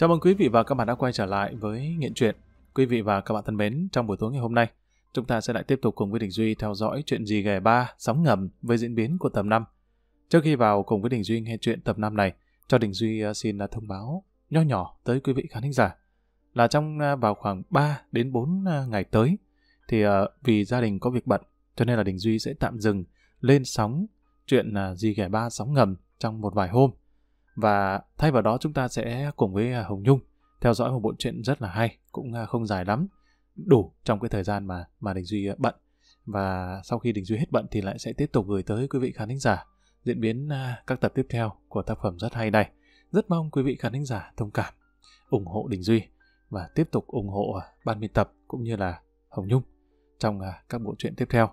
Chào mừng quý vị và các bạn đã quay trở lại với Nghiện Chuyện. Quý vị và các bạn thân mến, trong buổi tối ngày hôm nay, chúng ta sẽ lại tiếp tục cùng với Đình Duy theo dõi chuyện gì ghề ba sóng ngầm với diễn biến của tập 5. Trước khi vào cùng với Đình Duy nghe chuyện tập 5 này, cho Đình Duy à, xin à, thông báo nho nhỏ tới quý vị khán thính giả là trong à, vào khoảng 3 đến 4 ngày tới thì vì gia đình có việc bận cho nên là Đình Duy sẽ tạm dừng lên sóng chuyện gì ghẻ ba sóng ngầm trong một vài hôm và thay vào đó chúng ta sẽ cùng với à, Hồng Nhung theo dõi một bộ truyện rất là hay, cũng à, không dài lắm, đủ trong cái thời gian mà mà Đình Duy à, bận. Và sau khi Đình Duy hết bận thì lại sẽ tiếp tục gửi tới quý vị khán thính giả diễn biến các tập tiếp theo của tác phẩm rất hay này. Rất mong quý vị khán thính giả thông cảm, ủng hộ Đình Duy và tiếp tục ủng hộ ban biên tập cũng như là Hồng Nhung trong các bộ truyện tiếp theo.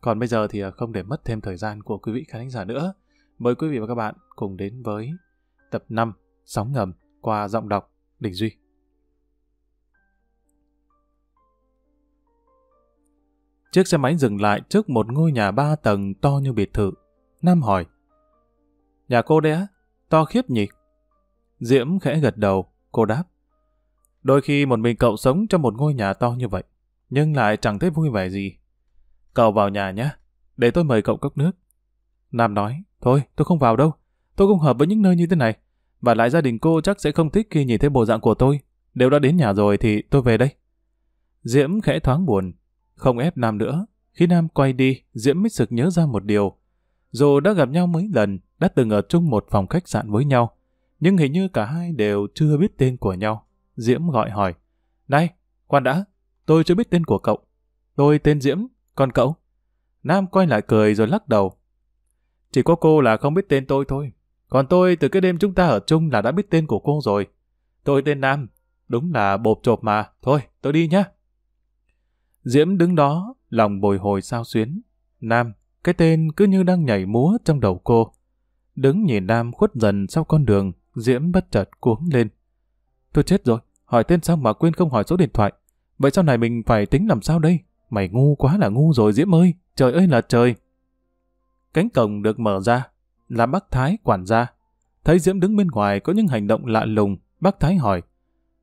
Còn bây giờ thì không để mất thêm thời gian của quý vị khán thính giả nữa, mời quý vị và các bạn cùng đến với tập 5 Sóng ngầm qua giọng đọc Đình Duy. Chiếc xe máy dừng lại trước một ngôi nhà ba tầng to như biệt thự. Nam hỏi. Nhà cô đấy á? To khiếp nhỉ? Diễm khẽ gật đầu, cô đáp. Đôi khi một mình cậu sống trong một ngôi nhà to như vậy, nhưng lại chẳng thấy vui vẻ gì. Cậu vào nhà nhé, để tôi mời cậu cốc nước. Nam nói, thôi tôi không vào đâu, tôi không hợp với những nơi như thế này. Và lại gia đình cô chắc sẽ không thích khi nhìn thấy bộ dạng của tôi. đều đã đến nhà rồi thì tôi về đây. Diễm khẽ thoáng buồn. Không ép Nam nữa. Khi Nam quay đi, Diễm mới sực nhớ ra một điều. Dù đã gặp nhau mấy lần, đã từng ở chung một phòng khách sạn với nhau. Nhưng hình như cả hai đều chưa biết tên của nhau. Diễm gọi hỏi. Này, quan đã, tôi chưa biết tên của cậu. Tôi tên Diễm, còn cậu? Nam quay lại cười rồi lắc đầu. Chỉ có cô là không biết tên tôi thôi. Còn tôi từ cái đêm chúng ta ở chung là đã biết tên của cô rồi. Tôi tên Nam, đúng là bộp chộp mà. Thôi, tôi đi nhé. Diễm đứng đó, lòng bồi hồi sao xuyến. Nam, cái tên cứ như đang nhảy múa trong đầu cô. Đứng nhìn Nam khuất dần sau con đường, Diễm bất chợt cuống lên. Tôi chết rồi, hỏi tên sao mà quên không hỏi số điện thoại. Vậy sau này mình phải tính làm sao đây? Mày ngu quá là ngu rồi Diễm ơi, trời ơi là trời. Cánh cổng được mở ra, là bác Thái quản gia. Thấy Diễm đứng bên ngoài có những hành động lạ lùng, bác Thái hỏi,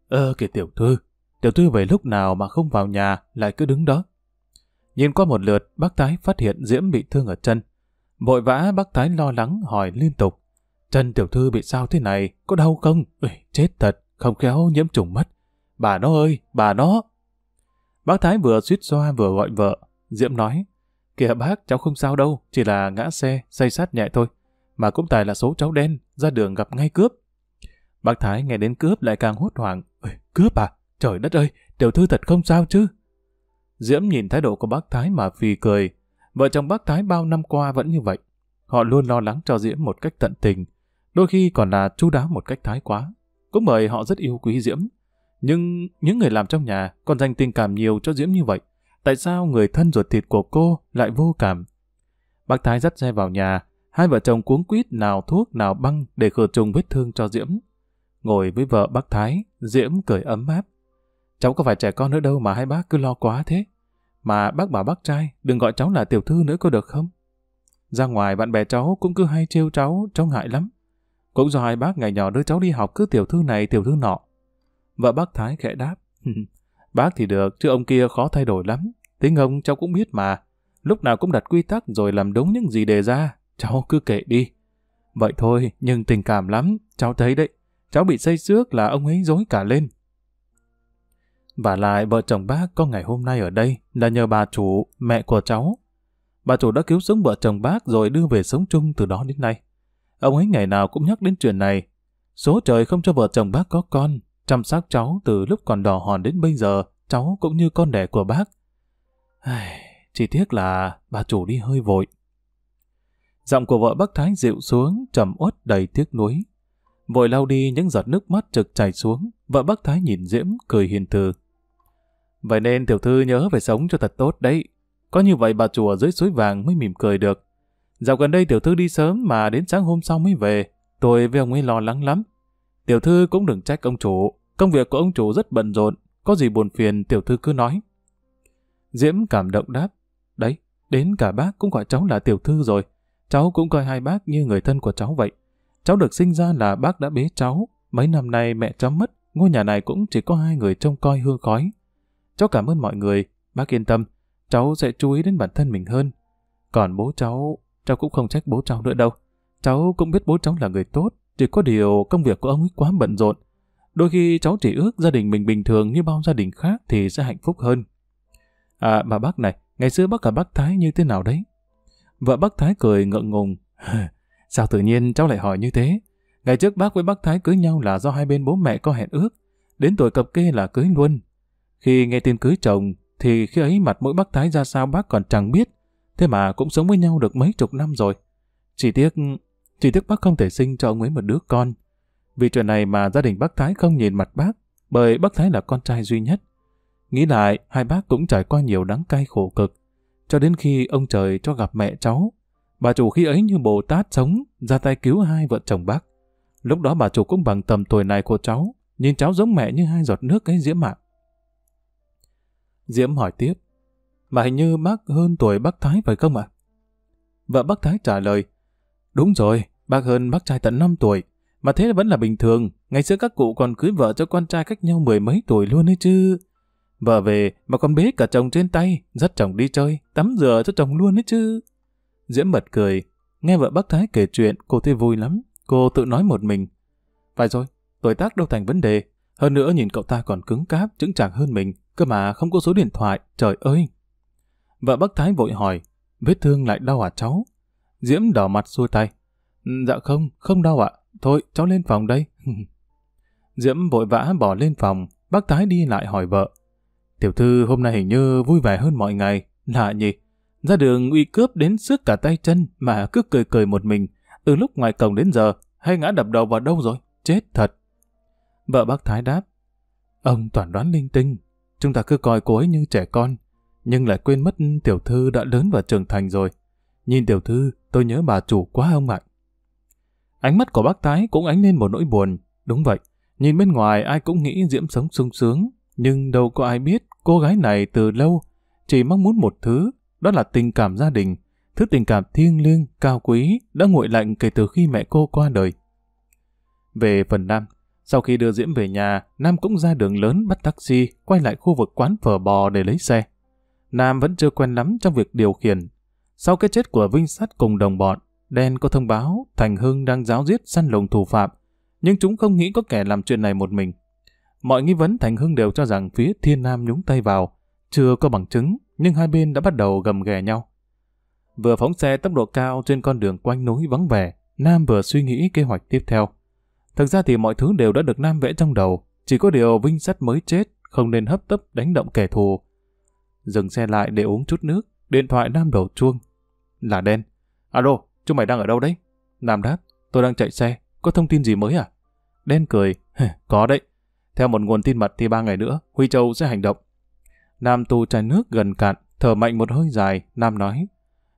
Ơ kìa tiểu thư, tiểu thư về lúc nào mà không vào nhà lại cứ đứng đó. Nhìn qua một lượt, bác Thái phát hiện Diễm bị thương ở chân. Vội vã bác Thái lo lắng hỏi liên tục, chân tiểu thư bị sao thế này, có đau không? Ui, chết thật, không khéo nhiễm trùng mất. Bà nó ơi, bà nó! Bác Thái vừa suýt xoa vừa gọi vợ. Diễm nói, kìa bác, cháu không sao đâu, chỉ là ngã xe, say sát nhẹ thôi mà cũng tài là số cháu đen, ra đường gặp ngay cướp. Bác Thái nghe đến cướp lại càng hốt hoảng. cướp à? Trời đất ơi, tiểu thư thật không sao chứ? Diễm nhìn thái độ của bác Thái mà phì cười. Vợ chồng bác Thái bao năm qua vẫn như vậy. Họ luôn lo lắng cho Diễm một cách tận tình, đôi khi còn là chu đáo một cách thái quá. Cũng bởi họ rất yêu quý Diễm. Nhưng những người làm trong nhà còn dành tình cảm nhiều cho Diễm như vậy. Tại sao người thân ruột thịt của cô lại vô cảm? Bác Thái dắt xe vào nhà, Hai vợ chồng cuống quýt nào thuốc nào băng để khử trùng vết thương cho Diễm. Ngồi với vợ bác Thái, Diễm cười ấm áp. Cháu có phải trẻ con nữa đâu mà hai bác cứ lo quá thế. Mà bác bảo bác trai, đừng gọi cháu là tiểu thư nữa có được không? Ra ngoài bạn bè cháu cũng cứ hay trêu cháu, cháu ngại lắm. Cũng do hai bác ngày nhỏ đưa cháu đi học cứ tiểu thư này tiểu thư nọ. Vợ bác Thái khẽ đáp. bác thì được, chứ ông kia khó thay đổi lắm. Tính ông cháu cũng biết mà. Lúc nào cũng đặt quy tắc rồi làm đúng những gì đề ra. Cháu cứ kể đi. Vậy thôi, nhưng tình cảm lắm, cháu thấy đấy. Cháu bị xây xước là ông ấy dối cả lên. Và lại vợ chồng bác có ngày hôm nay ở đây là nhờ bà chủ, mẹ của cháu. Bà chủ đã cứu sống vợ chồng bác rồi đưa về sống chung từ đó đến nay. Ông ấy ngày nào cũng nhắc đến chuyện này. Số trời không cho vợ chồng bác có con, chăm sóc cháu từ lúc còn đỏ hòn đến bây giờ, cháu cũng như con đẻ của bác. Chỉ tiếc là bà chủ đi hơi vội. Giọng của vợ bác Thái dịu xuống, trầm uất đầy tiếc nuối. Vội lau đi những giọt nước mắt trực chảy xuống, vợ bác Thái nhìn Diễm, cười hiền từ. Vậy nên tiểu thư nhớ phải sống cho thật tốt đấy. Có như vậy bà chùa dưới suối vàng mới mỉm cười được. Dạo gần đây tiểu thư đi sớm mà đến sáng hôm sau mới về, tôi với ông ấy lo lắng lắm. Tiểu thư cũng đừng trách ông chủ, công việc của ông chủ rất bận rộn, có gì buồn phiền tiểu thư cứ nói. Diễm cảm động đáp, đấy, đến cả bác cũng gọi cháu là tiểu thư rồi cháu cũng coi hai bác như người thân của cháu vậy. Cháu được sinh ra là bác đã bế cháu, mấy năm nay mẹ cháu mất, ngôi nhà này cũng chỉ có hai người trông coi hương khói. Cháu cảm ơn mọi người, bác yên tâm, cháu sẽ chú ý đến bản thân mình hơn. Còn bố cháu, cháu cũng không trách bố cháu nữa đâu. Cháu cũng biết bố cháu là người tốt, chỉ có điều công việc của ông ấy quá bận rộn. Đôi khi cháu chỉ ước gia đình mình bình thường như bao gia đình khác thì sẽ hạnh phúc hơn. À bà bác này, ngày xưa bác cả bác Thái như thế nào đấy? Vợ bác Thái cười ngượng ngùng. Sao tự nhiên cháu lại hỏi như thế? Ngày trước bác với bác Thái cưới nhau là do hai bên bố mẹ có hẹn ước. Đến tuổi cập kê là cưới luôn. Khi nghe tin cưới chồng, thì khi ấy mặt mũi bác Thái ra sao bác còn chẳng biết. Thế mà cũng sống với nhau được mấy chục năm rồi. Chỉ tiếc, chỉ tiếc bác không thể sinh cho ông ấy một đứa con. Vì chuyện này mà gia đình bác Thái không nhìn mặt bác, bởi bác Thái là con trai duy nhất. Nghĩ lại, hai bác cũng trải qua nhiều đắng cay khổ cực cho đến khi ông trời cho gặp mẹ cháu. Bà chủ khi ấy như Bồ Tát sống, ra tay cứu hai vợ chồng bác. Lúc đó bà chủ cũng bằng tầm tuổi này của cháu, nhìn cháu giống mẹ như hai giọt nước ấy Diễm ạ. Diễm hỏi tiếp, mà hình như bác hơn tuổi bác Thái phải không ạ? Vợ bác Thái trả lời, đúng rồi, bác hơn bác trai tận 5 tuổi, mà thế vẫn là bình thường, ngày xưa các cụ còn cưới vợ cho con trai cách nhau mười mấy tuổi luôn ấy chứ. Vợ về mà còn bế cả chồng trên tay, dắt chồng đi chơi, tắm rửa cho chồng luôn đấy chứ. Diễm bật cười, nghe vợ bác Thái kể chuyện, cô thấy vui lắm. Cô tự nói một mình. Phải rồi, tuổi tác đâu thành vấn đề. Hơn nữa nhìn cậu ta còn cứng cáp, chững chạc hơn mình, cơ mà không có số điện thoại, trời ơi. Vợ bác Thái vội hỏi, vết thương lại đau à cháu? Diễm đỏ mặt xua tay. Ừ, dạ không, không đau ạ. Thôi, cháu lên phòng đây. Diễm vội vã bỏ lên phòng, bác Thái đi lại hỏi vợ. Tiểu thư hôm nay hình như vui vẻ hơn mọi ngày, lạ nhỉ? Ra đường uy cướp đến sức cả tay chân mà cứ cười cười một mình. Từ lúc ngoài cổng đến giờ, hay ngã đập đầu vào đâu rồi? Chết thật. Vợ bác Thái đáp. Ông toàn đoán linh tinh. Chúng ta cứ coi cô ấy như trẻ con. Nhưng lại quên mất tiểu thư đã lớn và trưởng thành rồi. Nhìn tiểu thư, tôi nhớ bà chủ quá ông ạ. Ánh mắt của bác Thái cũng ánh lên một nỗi buồn. Đúng vậy, nhìn bên ngoài ai cũng nghĩ Diễm sống sung sướng, nhưng đâu có ai biết Cô gái này từ lâu chỉ mong muốn một thứ, đó là tình cảm gia đình, thứ tình cảm thiêng liêng, cao quý đã nguội lạnh kể từ khi mẹ cô qua đời. Về phần Nam, sau khi đưa Diễm về nhà, Nam cũng ra đường lớn bắt taxi, quay lại khu vực quán phở bò để lấy xe. Nam vẫn chưa quen lắm trong việc điều khiển. Sau cái chết của Vinh sát cùng đồng bọn, Đen có thông báo Thành Hưng đang giáo giết săn lùng thủ phạm, nhưng chúng không nghĩ có kẻ làm chuyện này một mình. Mọi nghi vấn Thành Hưng đều cho rằng phía Thiên Nam nhúng tay vào, chưa có bằng chứng, nhưng hai bên đã bắt đầu gầm ghè nhau. Vừa phóng xe tốc độ cao trên con đường quanh núi vắng vẻ, Nam vừa suy nghĩ kế hoạch tiếp theo. Thực ra thì mọi thứ đều đã được Nam vẽ trong đầu, chỉ có điều Vinh Sắt mới chết, không nên hấp tấp đánh động kẻ thù. Dừng xe lại để uống chút nước, điện thoại Nam đổ chuông. Là đen. Alo, chúng mày đang ở đâu đấy? Nam đáp, tôi đang chạy xe, có thông tin gì mới à? Đen cười, có đấy, theo một nguồn tin mật thì ba ngày nữa, Huy Châu sẽ hành động. Nam tu chai nước gần cạn, thở mạnh một hơi dài, Nam nói.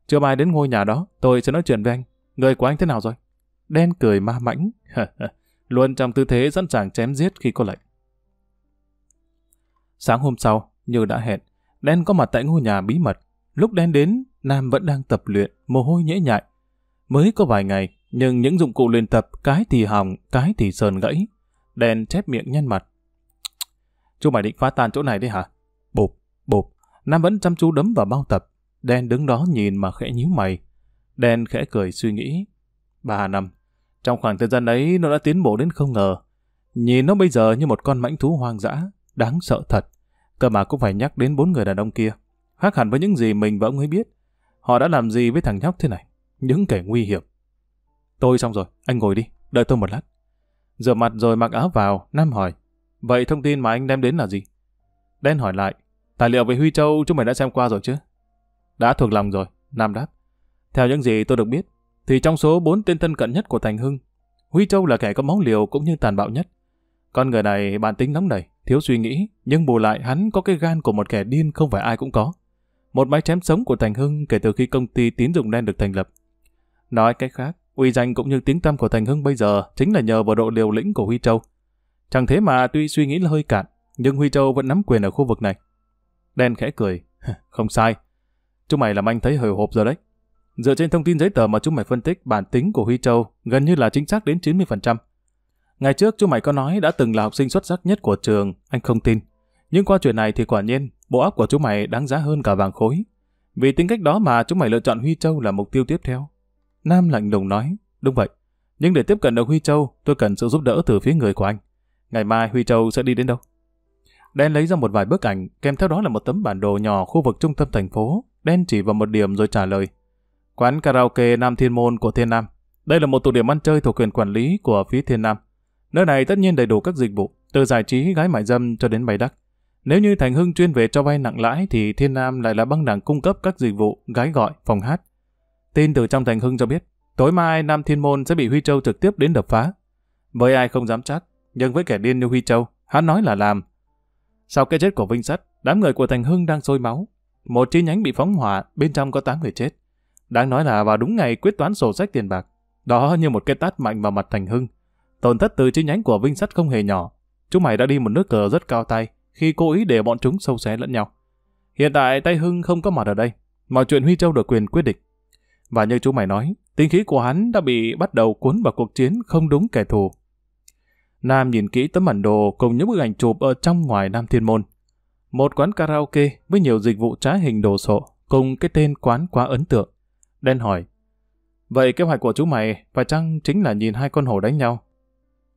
Chưa mai đến ngôi nhà đó, tôi sẽ nói chuyện với anh. Người của anh thế nào rồi? Đen cười ma mãnh, luôn trong tư thế sẵn sàng chém giết khi có lệnh. Sáng hôm sau, như đã hẹn, Đen có mặt tại ngôi nhà bí mật. Lúc Đen đến, Nam vẫn đang tập luyện, mồ hôi nhễ nhại. Mới có vài ngày, nhưng những dụng cụ luyện tập cái thì hỏng, cái thì sờn gãy, Đèn chép miệng nhăn mặt. Chú mày định phá tan chỗ này đấy hả? Bụp, bụp, Nam vẫn chăm chú đấm vào bao tập. Đen đứng đó nhìn mà khẽ nhíu mày. Đen khẽ cười suy nghĩ. Ba năm, trong khoảng thời gian ấy nó đã tiến bộ đến không ngờ. Nhìn nó bây giờ như một con mãnh thú hoang dã, đáng sợ thật. Cơ mà cũng phải nhắc đến bốn người đàn ông kia. Khác hẳn với những gì mình và ông ấy biết. Họ đã làm gì với thằng nhóc thế này? Những kẻ nguy hiểm. Tôi xong rồi, anh ngồi đi, đợi tôi một lát. Rửa mặt rồi mặc áo vào, Nam hỏi. Vậy thông tin mà anh đem đến là gì? Đen hỏi lại. Tài liệu về Huy Châu chúng mày đã xem qua rồi chứ? Đã thuộc lòng rồi, Nam đáp. Theo những gì tôi được biết, thì trong số bốn tên thân cận nhất của Thành Hưng, Huy Châu là kẻ có máu liều cũng như tàn bạo nhất. Con người này bản tính nóng nảy, thiếu suy nghĩ, nhưng bù lại hắn có cái gan của một kẻ điên không phải ai cũng có. Một máy chém sống của Thành Hưng kể từ khi công ty tín dụng đen được thành lập. Nói cách khác, Uy danh cũng như tiếng tăm của Thành Hưng bây giờ chính là nhờ vào độ liều lĩnh của Huy Châu. Chẳng thế mà tuy suy nghĩ là hơi cạn, nhưng Huy Châu vẫn nắm quyền ở khu vực này. Đen khẽ cười. Không sai. Chúng mày làm anh thấy hồi hộp rồi đấy. Dựa trên thông tin giấy tờ mà chúng mày phân tích bản tính của Huy Châu gần như là chính xác đến 90%. Ngày trước chúng mày có nói đã từng là học sinh xuất sắc nhất của trường, anh không tin. Nhưng qua chuyện này thì quả nhiên, bộ óc của chúng mày đáng giá hơn cả vàng khối. Vì tính cách đó mà chúng mày lựa chọn Huy Châu là mục tiêu tiếp theo. Nam lạnh lùng nói, đúng vậy. Nhưng để tiếp cận được Huy Châu, tôi cần sự giúp đỡ từ phía người của anh. Ngày mai Huy Châu sẽ đi đến đâu? Đen lấy ra một vài bức ảnh, kèm theo đó là một tấm bản đồ nhỏ khu vực trung tâm thành phố. Đen chỉ vào một điểm rồi trả lời. Quán karaoke Nam Thiên Môn của Thiên Nam. Đây là một tụ điểm ăn chơi thuộc quyền quản lý của phía Thiên Nam. Nơi này tất nhiên đầy đủ các dịch vụ, từ giải trí, gái mại dâm cho đến bay đắc. Nếu như Thành Hưng chuyên về cho vay nặng lãi thì Thiên Nam lại là băng đảng cung cấp các dịch vụ, gái gọi, phòng hát. Tin từ trong thành hưng cho biết, tối mai Nam Thiên Môn sẽ bị Huy Châu trực tiếp đến đập phá. Với ai không dám chắc, nhưng với kẻ điên như Huy Châu, hắn nói là làm. Sau cái chết của Vinh Sắt, đám người của Thành Hưng đang sôi máu. Một chi nhánh bị phóng hỏa, bên trong có 8 người chết. Đáng nói là vào đúng ngày quyết toán sổ sách tiền bạc. Đó như một cái tát mạnh vào mặt Thành Hưng. Tổn thất từ chi nhánh của Vinh Sắt không hề nhỏ. Chúng mày đã đi một nước cờ rất cao tay khi cố ý để bọn chúng sâu xé lẫn nhau. Hiện tại tay Hưng không có mặt ở đây. Mọi chuyện Huy Châu được quyền quyết định. Và như chú mày nói, tinh khí của hắn đã bị bắt đầu cuốn vào cuộc chiến không đúng kẻ thù. Nam nhìn kỹ tấm bản đồ cùng những bức ảnh chụp ở trong ngoài Nam Thiên Môn. Một quán karaoke với nhiều dịch vụ trá hình đồ sộ cùng cái tên quán quá ấn tượng. Đen hỏi, Vậy kế hoạch của chú mày phải chăng chính là nhìn hai con hổ đánh nhau?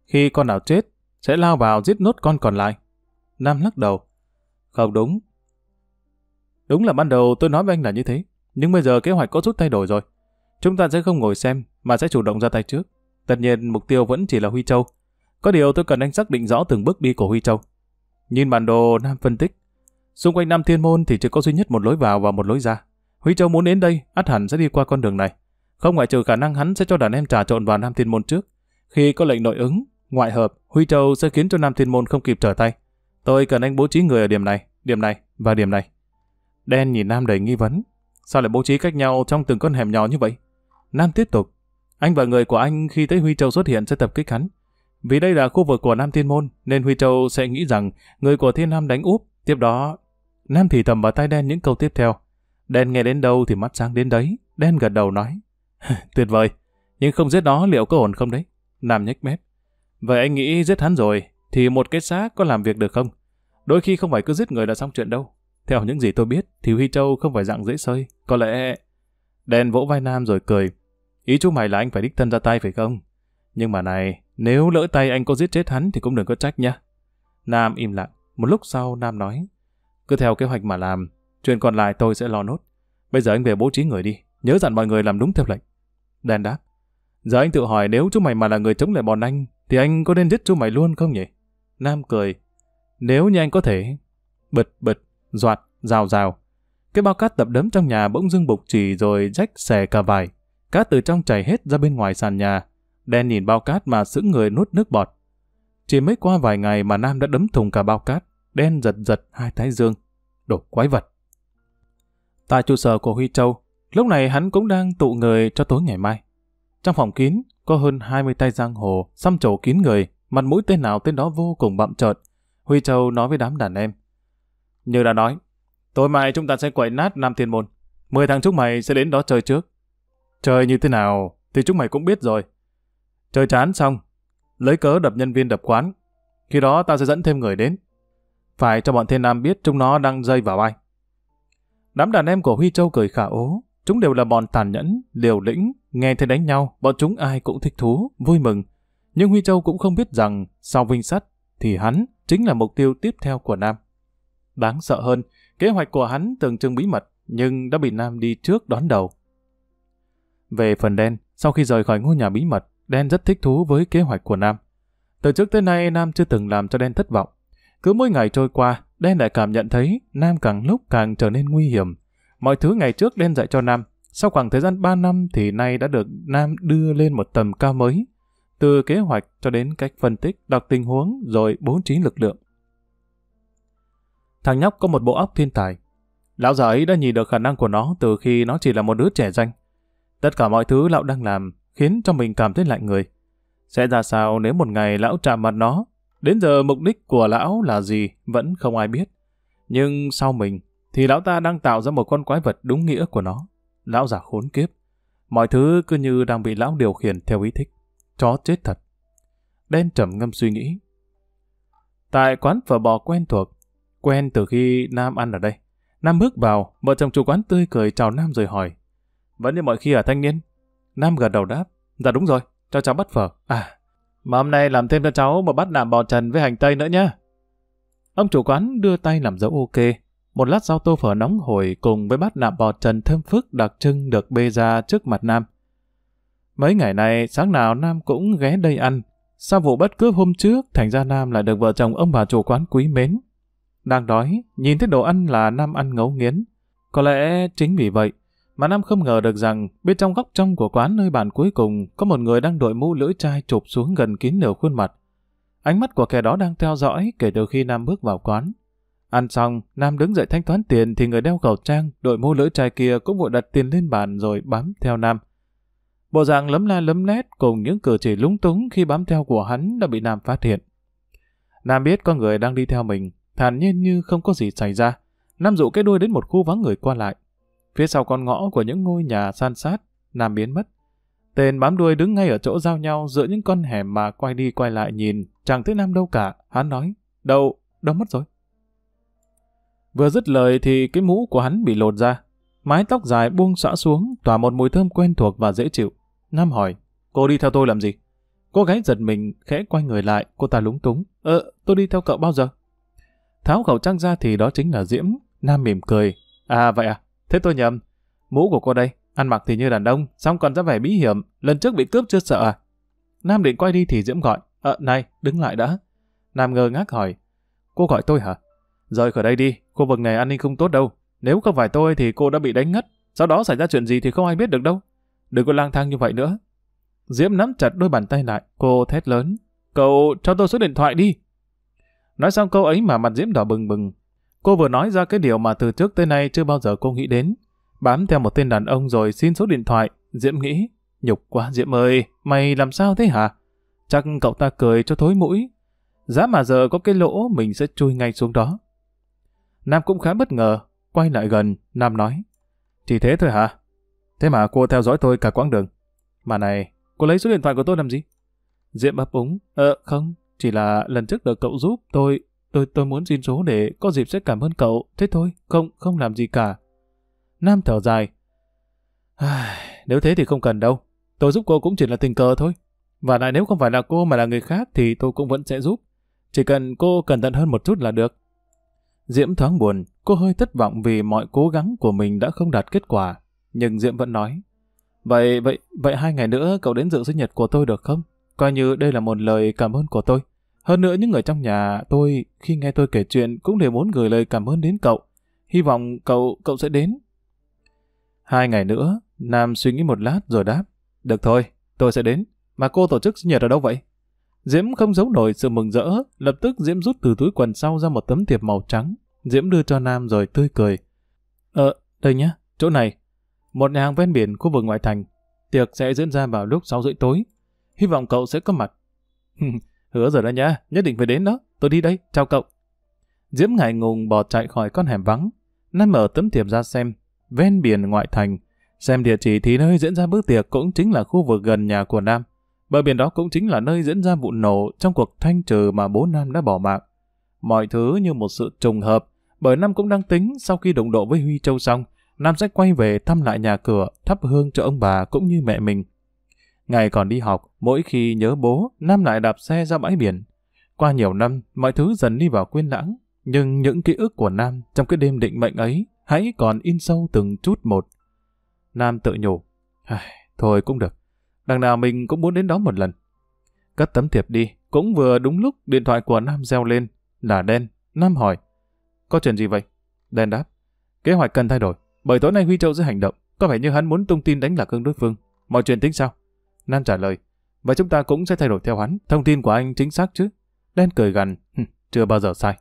Khi con nào chết, sẽ lao vào giết nốt con còn lại. Nam lắc đầu. Không đúng. Đúng là ban đầu tôi nói với anh là như thế nhưng bây giờ kế hoạch có chút thay đổi rồi. Chúng ta sẽ không ngồi xem, mà sẽ chủ động ra tay trước. Tất nhiên mục tiêu vẫn chỉ là Huy Châu. Có điều tôi cần anh xác định rõ từng bước đi của Huy Châu. Nhìn bản đồ Nam phân tích, xung quanh Nam Thiên Môn thì chỉ có duy nhất một lối vào và một lối ra. Huy Châu muốn đến đây, Át hẳn sẽ đi qua con đường này. Không ngoại trừ khả năng hắn sẽ cho đàn em trà trộn vào Nam Thiên Môn trước. Khi có lệnh nội ứng, ngoại hợp, Huy Châu sẽ khiến cho Nam Thiên Môn không kịp trở tay. Tôi cần anh bố trí người ở điểm này, điểm này và điểm này. Đen nhìn Nam đầy nghi vấn, Sao lại bố trí cách nhau trong từng con hẻm nhỏ như vậy? Nam tiếp tục. Anh và người của anh khi thấy Huy Châu xuất hiện sẽ tập kích hắn. Vì đây là khu vực của Nam Thiên Môn, nên Huy Châu sẽ nghĩ rằng người của Thiên Nam đánh úp. Tiếp đó, Nam thì thầm vào tai đen những câu tiếp theo. Đen nghe đến đâu thì mắt sáng đến đấy. Đen gật đầu nói. Tuyệt vời. Nhưng không giết nó liệu có ổn không đấy? Nam nhếch mép. Vậy anh nghĩ giết hắn rồi, thì một cái xác có làm việc được không? Đôi khi không phải cứ giết người là xong chuyện đâu. Theo những gì tôi biết, thì Huy Châu không phải dạng dễ sơi. Có lẽ... Đen vỗ vai Nam rồi cười. Ý chú mày là anh phải đích thân ra tay phải không? Nhưng mà này, nếu lỡ tay anh có giết chết hắn thì cũng đừng có trách nhá. Nam im lặng. Một lúc sau Nam nói. Cứ theo kế hoạch mà làm. Chuyện còn lại tôi sẽ lo nốt. Bây giờ anh về bố trí người đi. Nhớ dặn mọi người làm đúng theo lệnh. Đen đáp. Giờ anh tự hỏi nếu chú mày mà là người chống lại bọn anh thì anh có nên giết chú mày luôn không nhỉ? Nam cười. Nếu như anh có thể. Bật bật. Doạt, rào rào. Cái bao cát tập đấm trong nhà bỗng dưng bục chỉ rồi rách xè cả vải. Cát từ trong chảy hết ra bên ngoài sàn nhà. Đen nhìn bao cát mà sững người nuốt nước bọt. Chỉ mới qua vài ngày mà Nam đã đấm thùng cả bao cát. Đen giật giật hai thái dương. Đồ quái vật. Tại trụ sở của Huy Châu, lúc này hắn cũng đang tụ người cho tối ngày mai. Trong phòng kín, có hơn 20 tay giang hồ, xăm trổ kín người, mặt mũi tên nào tên đó vô cùng bậm trợn. Huy Châu nói với đám đàn em. Như đã nói, tối mai chúng ta sẽ quậy nát Nam Thiên Môn. Mười thằng chúng mày sẽ đến đó chơi trước. Chơi như thế nào thì chúng mày cũng biết rồi. Chơi chán xong, lấy cớ đập nhân viên đập quán. Khi đó ta sẽ dẫn thêm người đến. Phải cho bọn Thiên Nam biết chúng nó đang dây vào ai. Đám đàn em của Huy Châu cười khả ố. Chúng đều là bọn tàn nhẫn, liều lĩnh, nghe thấy đánh nhau, bọn chúng ai cũng thích thú, vui mừng. Nhưng Huy Châu cũng không biết rằng sau Vinh Sắt thì hắn chính là mục tiêu tiếp theo của Nam. Đáng sợ hơn, kế hoạch của hắn tưởng chừng bí mật, nhưng đã bị Nam đi trước đón đầu. Về phần đen, sau khi rời khỏi ngôi nhà bí mật, đen rất thích thú với kế hoạch của Nam. Từ trước tới nay, Nam chưa từng làm cho đen thất vọng. Cứ mỗi ngày trôi qua, đen lại cảm nhận thấy Nam càng lúc càng trở nên nguy hiểm. Mọi thứ ngày trước đen dạy cho Nam, sau khoảng thời gian 3 năm thì nay đã được Nam đưa lên một tầm cao mới. Từ kế hoạch cho đến cách phân tích, đọc tình huống rồi bố trí lực lượng. Thằng nhóc có một bộ óc thiên tài. Lão già ấy đã nhìn được khả năng của nó từ khi nó chỉ là một đứa trẻ danh. Tất cả mọi thứ lão đang làm khiến cho mình cảm thấy lạnh người. Sẽ ra sao nếu một ngày lão chạm mặt nó? Đến giờ mục đích của lão là gì vẫn không ai biết. Nhưng sau mình thì lão ta đang tạo ra một con quái vật đúng nghĩa của nó. Lão già khốn kiếp. Mọi thứ cứ như đang bị lão điều khiển theo ý thích. Chó chết thật. Đen trầm ngâm suy nghĩ. Tại quán phở bò quen thuộc, quen từ khi Nam ăn ở đây. Nam bước vào, vợ chồng chủ quán tươi cười chào Nam rồi hỏi. Vẫn như mọi khi ở thanh niên. Nam gật đầu đáp. Dạ đúng rồi, cho cháu bắt phở. À, mà hôm nay làm thêm cho cháu một bát nạm bò trần với hành tây nữa nhé. Ông chủ quán đưa tay làm dấu ok. Một lát sau tô phở nóng hổi cùng với bát nạm bò trần thơm phức đặc trưng được bê ra trước mặt Nam. Mấy ngày nay, sáng nào Nam cũng ghé đây ăn. Sau vụ bắt cướp hôm trước, thành ra Nam lại được vợ chồng ông bà chủ quán quý mến, đang đói, nhìn thấy đồ ăn là Nam ăn ngấu nghiến. Có lẽ chính vì vậy, mà Nam không ngờ được rằng bên trong góc trong của quán nơi bàn cuối cùng có một người đang đội mũ lưỡi chai chụp xuống gần kín nửa khuôn mặt. Ánh mắt của kẻ đó đang theo dõi kể từ khi Nam bước vào quán. Ăn xong, Nam đứng dậy thanh toán tiền thì người đeo khẩu trang, đội mũ lưỡi chai kia cũng vội đặt tiền lên bàn rồi bám theo Nam. Bộ dạng lấm la lấm lét cùng những cử chỉ lúng túng khi bám theo của hắn đã bị Nam phát hiện. Nam biết con người đang đi theo mình, thản nhiên như không có gì xảy ra. Nam dụ cái đuôi đến một khu vắng người qua lại. Phía sau con ngõ của những ngôi nhà san sát, Nam biến mất. Tên bám đuôi đứng ngay ở chỗ giao nhau giữa những con hẻm mà quay đi quay lại nhìn, chẳng thấy Nam đâu cả. Hắn nói, đâu, đâu mất rồi. Vừa dứt lời thì cái mũ của hắn bị lột ra. Mái tóc dài buông xõa xuống, tỏa một mùi thơm quen thuộc và dễ chịu. Nam hỏi, cô đi theo tôi làm gì? Cô gái giật mình, khẽ quay người lại, cô ta lúng túng. Ờ, tôi đi theo cậu bao giờ? Tháo khẩu trang ra thì đó chính là Diễm. Nam mỉm cười. À vậy à, thế tôi nhầm. Mũ của cô đây, ăn mặc thì như đàn ông, xong còn ra vẻ bí hiểm. Lần trước bị cướp chưa sợ à? Nam định quay đi thì Diễm gọi. Ờ, này, đứng lại đã. Nam ngơ ngác hỏi. Cô gọi tôi hả? Rời khỏi đây đi, khu vực này an ninh không tốt đâu. Nếu không phải tôi thì cô đã bị đánh ngất. Sau đó xảy ra chuyện gì thì không ai biết được đâu. Đừng có lang thang như vậy nữa. Diễm nắm chặt đôi bàn tay lại, cô thét lớn. Cậu cho tôi số điện thoại đi. Nói xong câu ấy mà mặt Diễm đỏ bừng bừng. Cô vừa nói ra cái điều mà từ trước tới nay chưa bao giờ cô nghĩ đến. Bám theo một tên đàn ông rồi xin số điện thoại. Diễm nghĩ, nhục quá Diễm ơi, mày làm sao thế hả? Chắc cậu ta cười cho thối mũi. Giá mà giờ có cái lỗ mình sẽ chui ngay xuống đó. Nam cũng khá bất ngờ, quay lại gần, Nam nói. Chỉ thế thôi hả? Thế mà cô theo dõi tôi cả quãng đường. Mà này, cô lấy số điện thoại của tôi làm gì? Diễm ấp úng. Ờ, không, chỉ là lần trước được cậu giúp tôi, tôi tôi muốn xin số để có dịp sẽ cảm ơn cậu. Thế thôi, không, không làm gì cả. Nam thở dài. nếu thế thì không cần đâu. Tôi giúp cô cũng chỉ là tình cờ thôi. Và lại nếu không phải là cô mà là người khác thì tôi cũng vẫn sẽ giúp. Chỉ cần cô cẩn thận hơn một chút là được. Diễm thoáng buồn, cô hơi thất vọng vì mọi cố gắng của mình đã không đạt kết quả. Nhưng Diễm vẫn nói. Vậy, vậy, vậy hai ngày nữa cậu đến dự sinh nhật của tôi được không? Coi như đây là một lời cảm ơn của tôi. Hơn nữa những người trong nhà tôi khi nghe tôi kể chuyện cũng đều muốn gửi lời cảm ơn đến cậu. Hy vọng cậu, cậu sẽ đến. Hai ngày nữa, Nam suy nghĩ một lát rồi đáp. Được thôi, tôi sẽ đến. Mà cô tổ chức sinh nhật ở đâu vậy? Diễm không giấu nổi sự mừng rỡ, lập tức Diễm rút từ túi quần sau ra một tấm thiệp màu trắng. Diễm đưa cho Nam rồi tươi cười. Ờ, đây nhá, chỗ này. Một nhà hàng ven biển khu vực ngoại thành. Tiệc sẽ diễn ra vào lúc 6 rưỡi tối. Hy vọng cậu sẽ có mặt. Hứa rồi đó nha, nhất định phải đến đó. Tôi đi đây, chào cậu. Diễm ngại ngùng bỏ chạy khỏi con hẻm vắng. Nam mở tấm thiệp ra xem, ven biển ngoại thành. Xem địa chỉ thì nơi diễn ra bữa tiệc cũng chính là khu vực gần nhà của Nam. Bờ biển đó cũng chính là nơi diễn ra vụ nổ trong cuộc thanh trừ mà bố Nam đã bỏ mạng. Mọi thứ như một sự trùng hợp, bởi Nam cũng đang tính sau khi đụng độ với Huy Châu xong, Nam sẽ quay về thăm lại nhà cửa, thắp hương cho ông bà cũng như mẹ mình. Ngày còn đi học, mỗi khi nhớ bố, Nam lại đạp xe ra bãi biển. Qua nhiều năm, mọi thứ dần đi vào quên lãng. Nhưng những ký ức của Nam trong cái đêm định mệnh ấy hãy còn in sâu từng chút một. Nam tự nhủ. Thôi cũng được. Đằng nào mình cũng muốn đến đó một lần. Cất tấm thiệp đi. Cũng vừa đúng lúc điện thoại của Nam reo lên. Là đen. Nam hỏi. Có chuyện gì vậy? Đen đáp. Kế hoạch cần thay đổi. Bởi tối nay Huy Châu sẽ hành động. Có vẻ như hắn muốn tung tin đánh lạc hương đối phương. Mọi chuyện tính sao? Nam trả lời, và chúng ta cũng sẽ thay đổi theo hắn. Thông tin của anh chính xác chứ? Đen cười gằn, chưa bao giờ sai.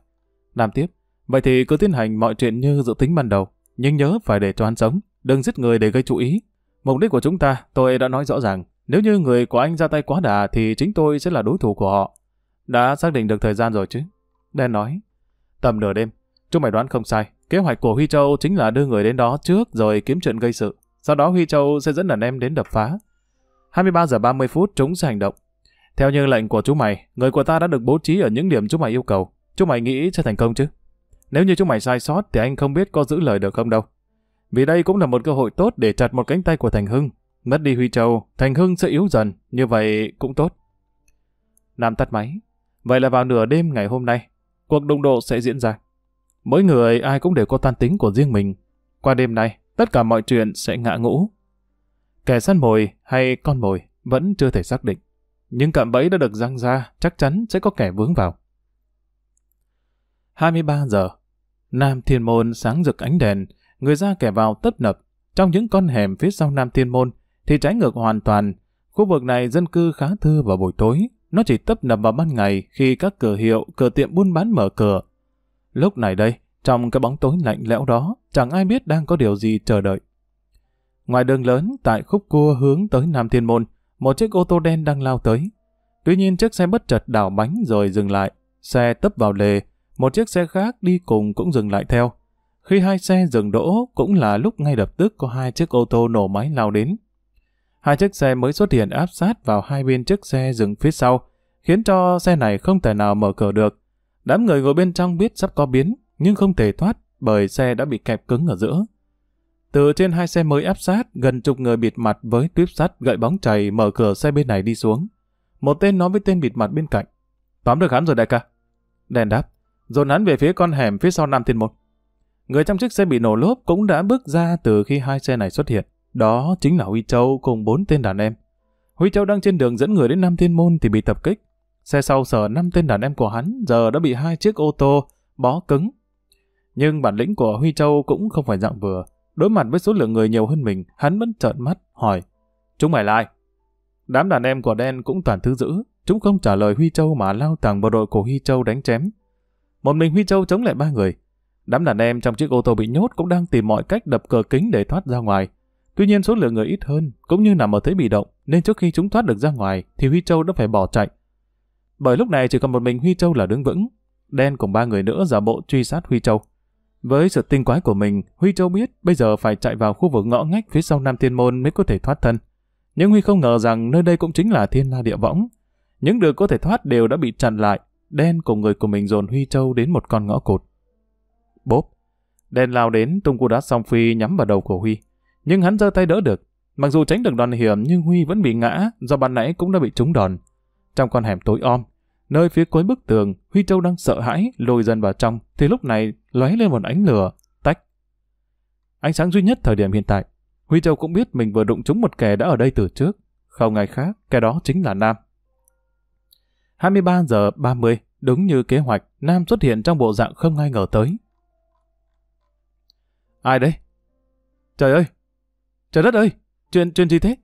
Nam tiếp, vậy thì cứ tiến hành mọi chuyện như dự tính ban đầu. Nhưng nhớ phải để cho hắn sống, đừng giết người để gây chú ý. Mục đích của chúng ta, tôi đã nói rõ ràng. Nếu như người của anh ra tay quá đà thì chính tôi sẽ là đối thủ của họ. Đã xác định được thời gian rồi chứ? Đen nói. Tầm nửa đêm, chúng mày đoán không sai. Kế hoạch của Huy Châu chính là đưa người đến đó trước rồi kiếm chuyện gây sự. Sau đó Huy Châu sẽ dẫn đàn em đến đập phá. 23 giờ 30 phút chúng sẽ hành động. Theo như lệnh của chú mày, người của ta đã được bố trí ở những điểm chú mày yêu cầu. Chú mày nghĩ sẽ thành công chứ? Nếu như chú mày sai sót thì anh không biết có giữ lời được không đâu. Vì đây cũng là một cơ hội tốt để chặt một cánh tay của Thành Hưng. Mất đi Huy Châu, Thành Hưng sẽ yếu dần, như vậy cũng tốt. Nam tắt máy. Vậy là vào nửa đêm ngày hôm nay, cuộc đụng độ sẽ diễn ra. Mỗi người ai cũng đều có tan tính của riêng mình. Qua đêm nay, tất cả mọi chuyện sẽ ngã ngũ. Kẻ săn mồi hay con mồi vẫn chưa thể xác định, nhưng cạm bẫy đã được răng ra chắc chắn sẽ có kẻ vướng vào. 23 giờ, Nam Thiên Môn sáng rực ánh đèn, người ra kẻ vào tấp nập. Trong những con hẻm phía sau Nam Thiên Môn thì trái ngược hoàn toàn, khu vực này dân cư khá thưa vào buổi tối, nó chỉ tấp nập vào ban ngày khi các cửa hiệu, cửa tiệm buôn bán mở cửa. Lúc này đây, trong cái bóng tối lạnh lẽo đó, chẳng ai biết đang có điều gì chờ đợi. Ngoài đường lớn, tại khúc cua hướng tới Nam Thiên Môn, một chiếc ô tô đen đang lao tới. Tuy nhiên chiếc xe bất chợt đảo bánh rồi dừng lại. Xe tấp vào lề, một chiếc xe khác đi cùng cũng dừng lại theo. Khi hai xe dừng đỗ cũng là lúc ngay lập tức có hai chiếc ô tô nổ máy lao đến. Hai chiếc xe mới xuất hiện áp sát vào hai bên chiếc xe dừng phía sau, khiến cho xe này không thể nào mở cửa được. Đám người ngồi bên trong biết sắp có biến, nhưng không thể thoát bởi xe đã bị kẹp cứng ở giữa. Từ trên hai xe mới áp sát, gần chục người bịt mặt với tuyếp sắt gậy bóng chày mở cửa xe bên này đi xuống. Một tên nói với tên bịt mặt bên cạnh. Tóm được hắn rồi đại ca. Đèn đáp. Dồn hắn về phía con hẻm phía sau Nam Thiên Môn. Người trong chiếc xe bị nổ lốp cũng đã bước ra từ khi hai xe này xuất hiện. Đó chính là Huy Châu cùng bốn tên đàn em. Huy Châu đang trên đường dẫn người đến Nam Thiên Môn thì bị tập kích. Xe sau sở năm tên đàn em của hắn giờ đã bị hai chiếc ô tô bó cứng. Nhưng bản lĩnh của Huy Châu cũng không phải dạng vừa. Đối mặt với số lượng người nhiều hơn mình, hắn vẫn trợn mắt, hỏi. Chúng mày là ai? Đám đàn em của đen cũng toàn thứ dữ. Chúng không trả lời Huy Châu mà lao thẳng vào đội của Huy Châu đánh chém. Một mình Huy Châu chống lại ba người. Đám đàn em trong chiếc ô tô bị nhốt cũng đang tìm mọi cách đập cờ kính để thoát ra ngoài. Tuy nhiên số lượng người ít hơn, cũng như nằm ở thế bị động, nên trước khi chúng thoát được ra ngoài thì Huy Châu đã phải bỏ chạy. Bởi lúc này chỉ còn một mình Huy Châu là đứng vững. Đen cùng ba người nữa giả bộ truy sát Huy Châu. Với sự tinh quái của mình, Huy Châu biết bây giờ phải chạy vào khu vực ngõ ngách phía sau Nam Thiên Môn mới có thể thoát thân. Nhưng Huy không ngờ rằng nơi đây cũng chính là thiên la địa võng. Những đường có thể thoát đều đã bị chặn lại, đen cùng người của mình dồn Huy Châu đến một con ngõ cụt. Bốp! Đen lao đến tung cú đá song phi nhắm vào đầu của Huy. Nhưng hắn giơ tay đỡ được. Mặc dù tránh được đòn hiểm nhưng Huy vẫn bị ngã do ban nãy cũng đã bị trúng đòn. Trong con hẻm tối om, Nơi phía cuối bức tường, Huy Châu đang sợ hãi, lùi dần vào trong, thì lúc này lóe lên một ánh lửa, tách. Ánh sáng duy nhất thời điểm hiện tại, Huy Châu cũng biết mình vừa đụng trúng một kẻ đã ở đây từ trước. Không ai khác, kẻ đó chính là Nam. 23 giờ 30, đúng như kế hoạch, Nam xuất hiện trong bộ dạng không ai ngờ tới. Ai đấy? Trời ơi! Trời đất ơi! Chuyện, chuyện gì thế?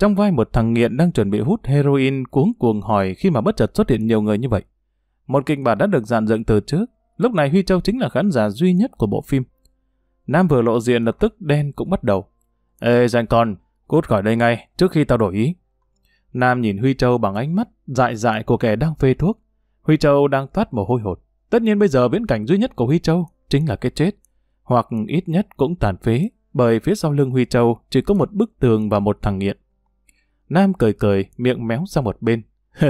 Trong vai một thằng nghiện đang chuẩn bị hút heroin cuống cuồng hỏi khi mà bất chợt xuất hiện nhiều người như vậy. Một kịch bản đã được dàn dựng từ trước, lúc này Huy Châu chính là khán giả duy nhất của bộ phim. Nam vừa lộ diện lập tức đen cũng bắt đầu. Ê danh con, cút khỏi đây ngay, trước khi tao đổi ý. Nam nhìn Huy Châu bằng ánh mắt dại dại của kẻ đang phê thuốc. Huy Châu đang toát mồ hôi hột. Tất nhiên bây giờ viễn cảnh duy nhất của Huy Châu chính là cái chết, hoặc ít nhất cũng tàn phế, bởi phía sau lưng Huy Châu chỉ có một bức tường và một thằng nghiện. Nam cười cười, miệng méo sang một bên.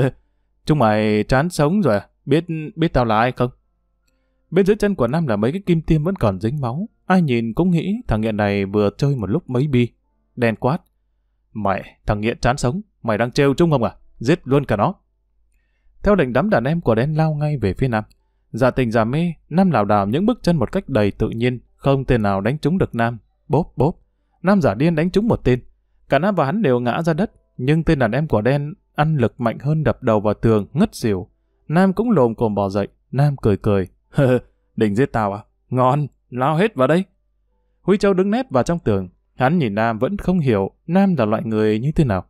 Chúng mày chán sống rồi à? Biết, biết tao là ai không? Bên dưới chân của Nam là mấy cái kim tiêm vẫn còn dính máu. Ai nhìn cũng nghĩ thằng nghiện này vừa chơi một lúc mấy bi. Đen quát. mày thằng nghiện chán sống. Mày đang trêu chung không à? Giết luôn cả nó. Theo lệnh đám đàn em của đen lao ngay về phía Nam. Giả tình giả mê, Nam lảo đảo những bước chân một cách đầy tự nhiên. Không tên nào đánh trúng được Nam. Bốp bốp. Nam giả điên đánh trúng một tên. Cả Nam và hắn đều ngã ra đất nhưng tên đàn em của đen ăn lực mạnh hơn đập đầu vào tường, ngất xỉu. Nam cũng lồm cồm bò dậy, Nam cười cười. hơ định giết tao à? Ngon, lao hết vào đây. Huy Châu đứng nép vào trong tường, hắn nhìn Nam vẫn không hiểu Nam là loại người như thế nào.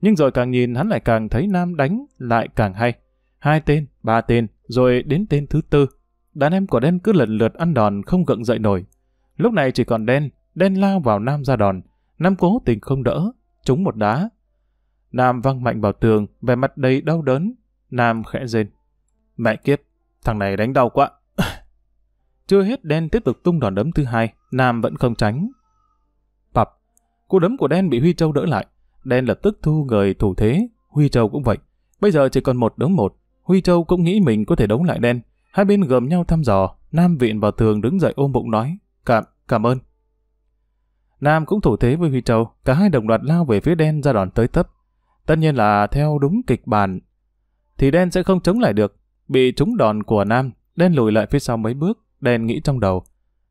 Nhưng rồi càng nhìn hắn lại càng thấy Nam đánh lại càng hay. Hai tên, ba tên, rồi đến tên thứ tư. Đàn em của đen cứ lần lượt ăn đòn không gượng dậy nổi. Lúc này chỉ còn đen, đen lao vào Nam ra đòn. Nam cố tình không đỡ, trúng một đá, Nam văng mạnh vào tường, vẻ mặt đầy đau đớn. Nam khẽ rên. Mẹ kiếp, thằng này đánh đau quá. Chưa hết đen tiếp tục tung đòn đấm thứ hai, Nam vẫn không tránh. Bập, cú đấm của đen bị Huy Châu đỡ lại. Đen lập tức thu người thủ thế, Huy Châu cũng vậy. Bây giờ chỉ còn một đấu một, Huy Châu cũng nghĩ mình có thể đấu lại đen. Hai bên gầm nhau thăm dò, Nam viện vào tường đứng dậy ôm bụng nói, cảm, cảm ơn. Nam cũng thủ thế với Huy Châu, cả hai đồng loạt lao về phía đen ra đòn tới tấp. Tất nhiên là theo đúng kịch bản, thì đen sẽ không chống lại được. Bị trúng đòn của Nam, đen lùi lại phía sau mấy bước, đen nghĩ trong đầu.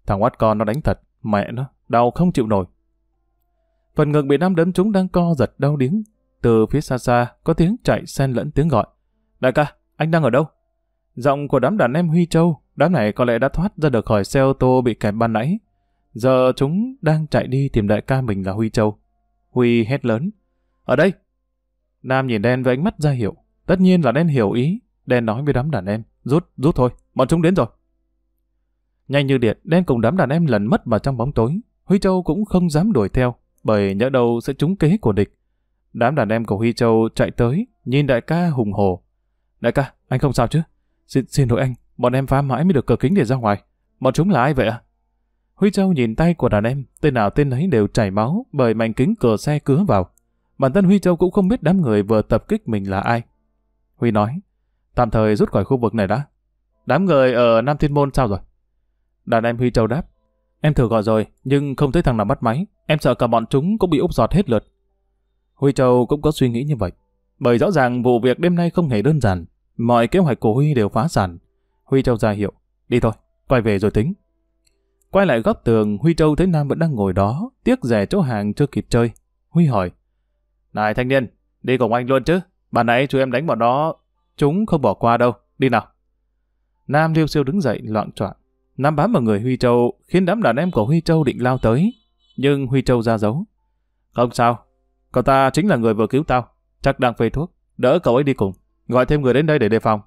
Thằng quát con nó đánh thật, mẹ nó, đau không chịu nổi. Phần ngực bị Nam đấm trúng đang co giật đau điếng. Từ phía xa xa, có tiếng chạy xen lẫn tiếng gọi. Đại ca, anh đang ở đâu? Giọng của đám đàn em Huy Châu, đám này có lẽ đã thoát ra được khỏi xe ô tô bị kẹp ban nãy. Giờ chúng đang chạy đi tìm đại ca mình là Huy Châu. Huy hét lớn. Ở đây, Nam nhìn đen với ánh mắt ra hiệu. Tất nhiên là đen hiểu ý. Đen nói với đám đàn em. Rút, rút thôi. Bọn chúng đến rồi. Nhanh như điện, đen cùng đám đàn em lần mất vào trong bóng tối. Huy Châu cũng không dám đuổi theo, bởi nhỡ đầu sẽ trúng kế của địch. Đám đàn em của Huy Châu chạy tới, nhìn đại ca hùng hồ. Đại ca, anh không sao chứ? Xin, xin lỗi anh, bọn em phá mãi mới được cờ kính để ra ngoài. Bọn chúng là ai vậy ạ? Huy Châu nhìn tay của đàn em, tên nào tên ấy đều chảy máu bởi mảnh kính cửa xe cứa vào. Bản thân Huy Châu cũng không biết đám người vừa tập kích mình là ai. Huy nói, tạm thời rút khỏi khu vực này đã. Đám người ở Nam Thiên Môn sao rồi? Đàn em Huy Châu đáp, em thử gọi rồi, nhưng không thấy thằng nào bắt máy. Em sợ cả bọn chúng cũng bị úp giọt hết lượt. Huy Châu cũng có suy nghĩ như vậy. Bởi rõ ràng vụ việc đêm nay không hề đơn giản. Mọi kế hoạch của Huy đều phá sản. Huy Châu ra hiệu, đi thôi, quay về rồi tính. Quay lại góc tường, Huy Châu thấy Nam vẫn đang ngồi đó, tiếc rẻ chỗ hàng chưa kịp chơi. Huy hỏi, này thanh niên, đi cùng anh luôn chứ. Bạn nãy chú em đánh bọn đó, chúng không bỏ qua đâu. Đi nào. Nam liêu siêu đứng dậy, loạn trọn. Nam bám vào người Huy Châu, khiến đám đàn em của Huy Châu định lao tới. Nhưng Huy Châu ra dấu. Không sao, cậu ta chính là người vừa cứu tao. Chắc đang phê thuốc, đỡ cậu ấy đi cùng. Gọi thêm người đến đây để đề phòng.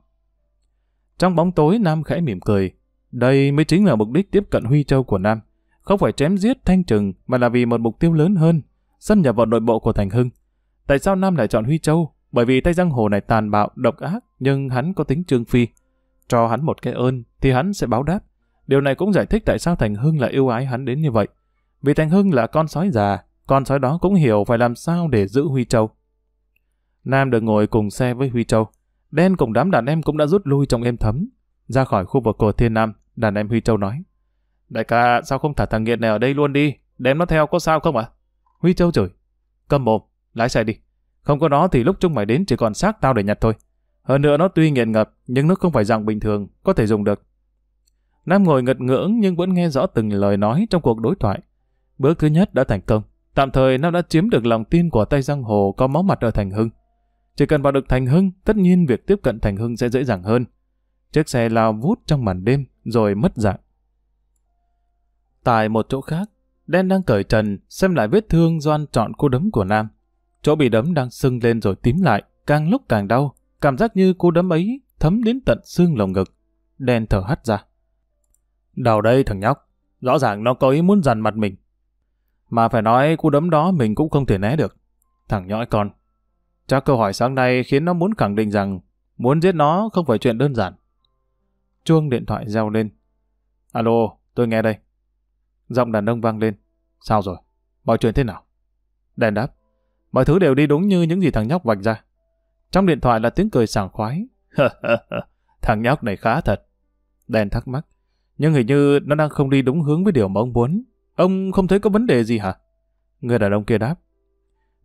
Trong bóng tối, Nam khẽ mỉm cười. Đây mới chính là mục đích tiếp cận Huy Châu của Nam. Không phải chém giết Thanh Trừng, mà là vì một mục tiêu lớn hơn, xâm nhập vào nội bộ của Thành Hưng. Tại sao Nam lại chọn Huy Châu? Bởi vì tay giang hồ này tàn bạo, độc ác, nhưng hắn có tính trương phi. Cho hắn một cái ơn, thì hắn sẽ báo đáp. Điều này cũng giải thích tại sao Thành Hưng lại yêu ái hắn đến như vậy. Vì Thành Hưng là con sói già, con sói đó cũng hiểu phải làm sao để giữ Huy Châu. Nam được ngồi cùng xe với Huy Châu. Đen cùng đám đàn em cũng đã rút lui trong êm thấm. Ra khỏi khu vực của Thiên Nam, đàn em Huy Châu nói. Đại ca, sao không thả thằng nghiện này ở đây luôn đi? Đem nó theo có sao không ạ? Huy Châu chửi. Cầm mồm, lái xe đi. Không có nó thì lúc chúng mày đến chỉ còn xác tao để nhặt thôi. Hơn nữa nó tuy nghiện ngập, nhưng nó không phải dạng bình thường, có thể dùng được. Nam ngồi ngật ngưỡng nhưng vẫn nghe rõ từng lời nói trong cuộc đối thoại. Bước thứ nhất đã thành công. Tạm thời Nam đã chiếm được lòng tin của tay giang hồ có máu mặt ở Thành Hưng. Chỉ cần vào được Thành Hưng, tất nhiên việc tiếp cận Thành Hưng sẽ dễ dàng hơn. Chiếc xe lao vút trong màn đêm, rồi mất dạng. Tại một chỗ khác, Đen đang cởi trần, xem lại vết thương doan trọn cô đấm của Nam. Chỗ bị đấm đang sưng lên rồi tím lại, càng lúc càng đau, cảm giác như cú đấm ấy thấm đến tận xương lồng ngực. Đen thở hắt ra. Đầu đây thằng nhóc, rõ ràng nó có ý muốn dằn mặt mình. Mà phải nói cú đấm đó mình cũng không thể né được. Thằng nhóc con. Chắc câu hỏi sáng nay khiến nó muốn khẳng định rằng muốn giết nó không phải chuyện đơn giản. Chuông điện thoại reo lên. Alo, tôi nghe đây. Giọng đàn ông vang lên. Sao rồi? Mọi chuyện thế nào? Đèn đáp. Mọi thứ đều đi đúng như những gì thằng nhóc vạch ra. Trong điện thoại là tiếng cười sảng khoái. thằng nhóc này khá thật. Đen thắc mắc. Nhưng hình như nó đang không đi đúng hướng với điều mà ông muốn. Ông không thấy có vấn đề gì hả? Người đàn ông kia đáp.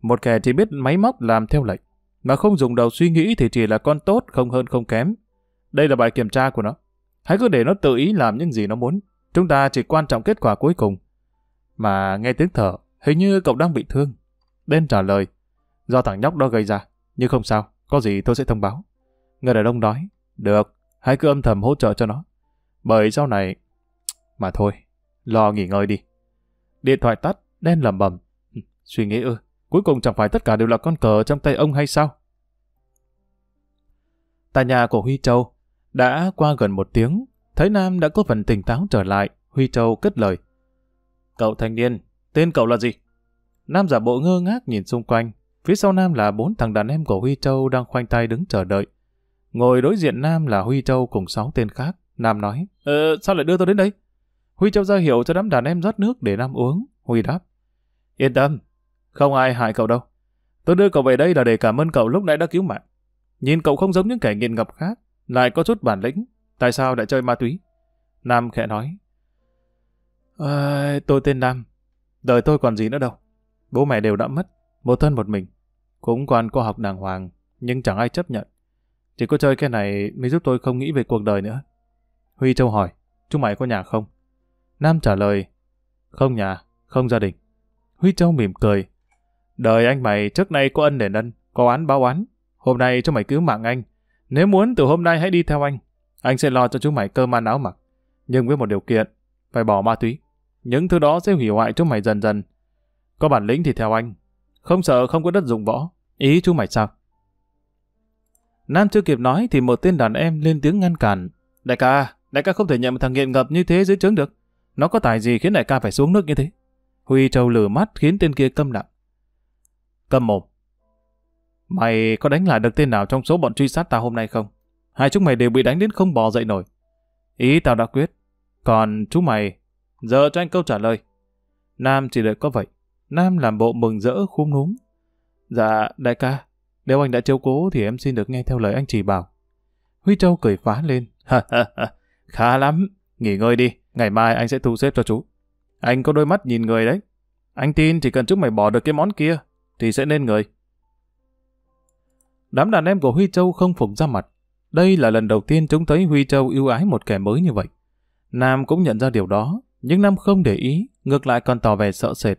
Một kẻ chỉ biết máy móc làm theo lệnh, mà không dùng đầu suy nghĩ thì chỉ là con tốt không hơn không kém. Đây là bài kiểm tra của nó. Hãy cứ để nó tự ý làm những gì nó muốn. Chúng ta chỉ quan trọng kết quả cuối cùng. Mà nghe tiếng thở, hình như cậu đang bị thương. Bên trả lời, do thằng nhóc đó gây ra, nhưng không sao, có gì tôi sẽ thông báo. Người đàn ông nói, được, hãy cứ âm thầm hỗ trợ cho nó. Bởi sau này... Mà thôi, lo nghỉ ngơi đi. Điện thoại tắt, đen lầm bầm. Suy nghĩ ư, cuối cùng chẳng phải tất cả đều là con cờ trong tay ông hay sao? Tại nhà của Huy Châu, đã qua gần một tiếng, thấy Nam đã có phần tỉnh táo trở lại, Huy Châu cất lời. Cậu thanh niên, tên cậu là gì? Nam giả bộ ngơ ngác nhìn xung quanh. Phía sau Nam là bốn thằng đàn em của Huy Châu đang khoanh tay đứng chờ đợi. Ngồi đối diện Nam là Huy Châu cùng sáu tên khác. Nam nói, Ờ, sao lại đưa tôi đến đây? Huy Châu ra hiệu cho đám đàn em rót nước để Nam uống. Huy đáp, Yên tâm, không ai hại cậu đâu. Tôi đưa cậu về đây là để cảm ơn cậu lúc nãy đã cứu mạng. Nhìn cậu không giống những kẻ nghiện ngập khác, lại có chút bản lĩnh. Tại sao lại chơi ma túy? Nam khẽ nói, à, Tôi tên Nam, đời tôi còn gì nữa đâu. Bố mẹ đều đã mất, một thân một mình. Cũng quan có học đàng hoàng, nhưng chẳng ai chấp nhận. Chỉ có chơi cái này mới giúp tôi không nghĩ về cuộc đời nữa. Huy Châu hỏi, chúng mày có nhà không? Nam trả lời, không nhà, không gia đình. Huy Châu mỉm cười. Đời anh mày trước nay có ân để nân, có án báo án. Hôm nay cho mày cứu mạng anh. Nếu muốn từ hôm nay hãy đi theo anh. Anh sẽ lo cho chúng mày cơm ăn áo mặc. Nhưng với một điều kiện, phải bỏ ma túy. Những thứ đó sẽ hủy hoại chúng mày dần dần. Có bản lĩnh thì theo anh. Không sợ không có đất dùng võ. Ý chú mày sao? Nam chưa kịp nói thì một tên đàn em lên tiếng ngăn cản. Đại ca, đại ca không thể nhận một thằng nghiện ngập như thế dưới trướng được. Nó có tài gì khiến đại ca phải xuống nước như thế? Huy trâu lửa mắt khiến tên kia câm lặng. Câm một Mày có đánh lại được tên nào trong số bọn truy sát ta hôm nay không? Hai chúng mày đều bị đánh đến không bò dậy nổi. Ý tao đã quyết. Còn chú mày, giờ cho anh câu trả lời. Nam chỉ đợi có vậy. Nam làm bộ mừng rỡ khúm núm. Dạ, đại ca, nếu anh đã chiếu cố thì em xin được nghe theo lời anh chỉ bảo. Huy Châu cười phá lên. Khá lắm, nghỉ ngơi đi, ngày mai anh sẽ thu xếp cho chú. Anh có đôi mắt nhìn người đấy. Anh tin chỉ cần chúng mày bỏ được cái món kia, thì sẽ nên người. Đám đàn em của Huy Châu không phục ra mặt. Đây là lần đầu tiên chúng thấy Huy Châu yêu ái một kẻ mới như vậy. Nam cũng nhận ra điều đó, nhưng Nam không để ý, ngược lại còn tỏ vẻ sợ sệt.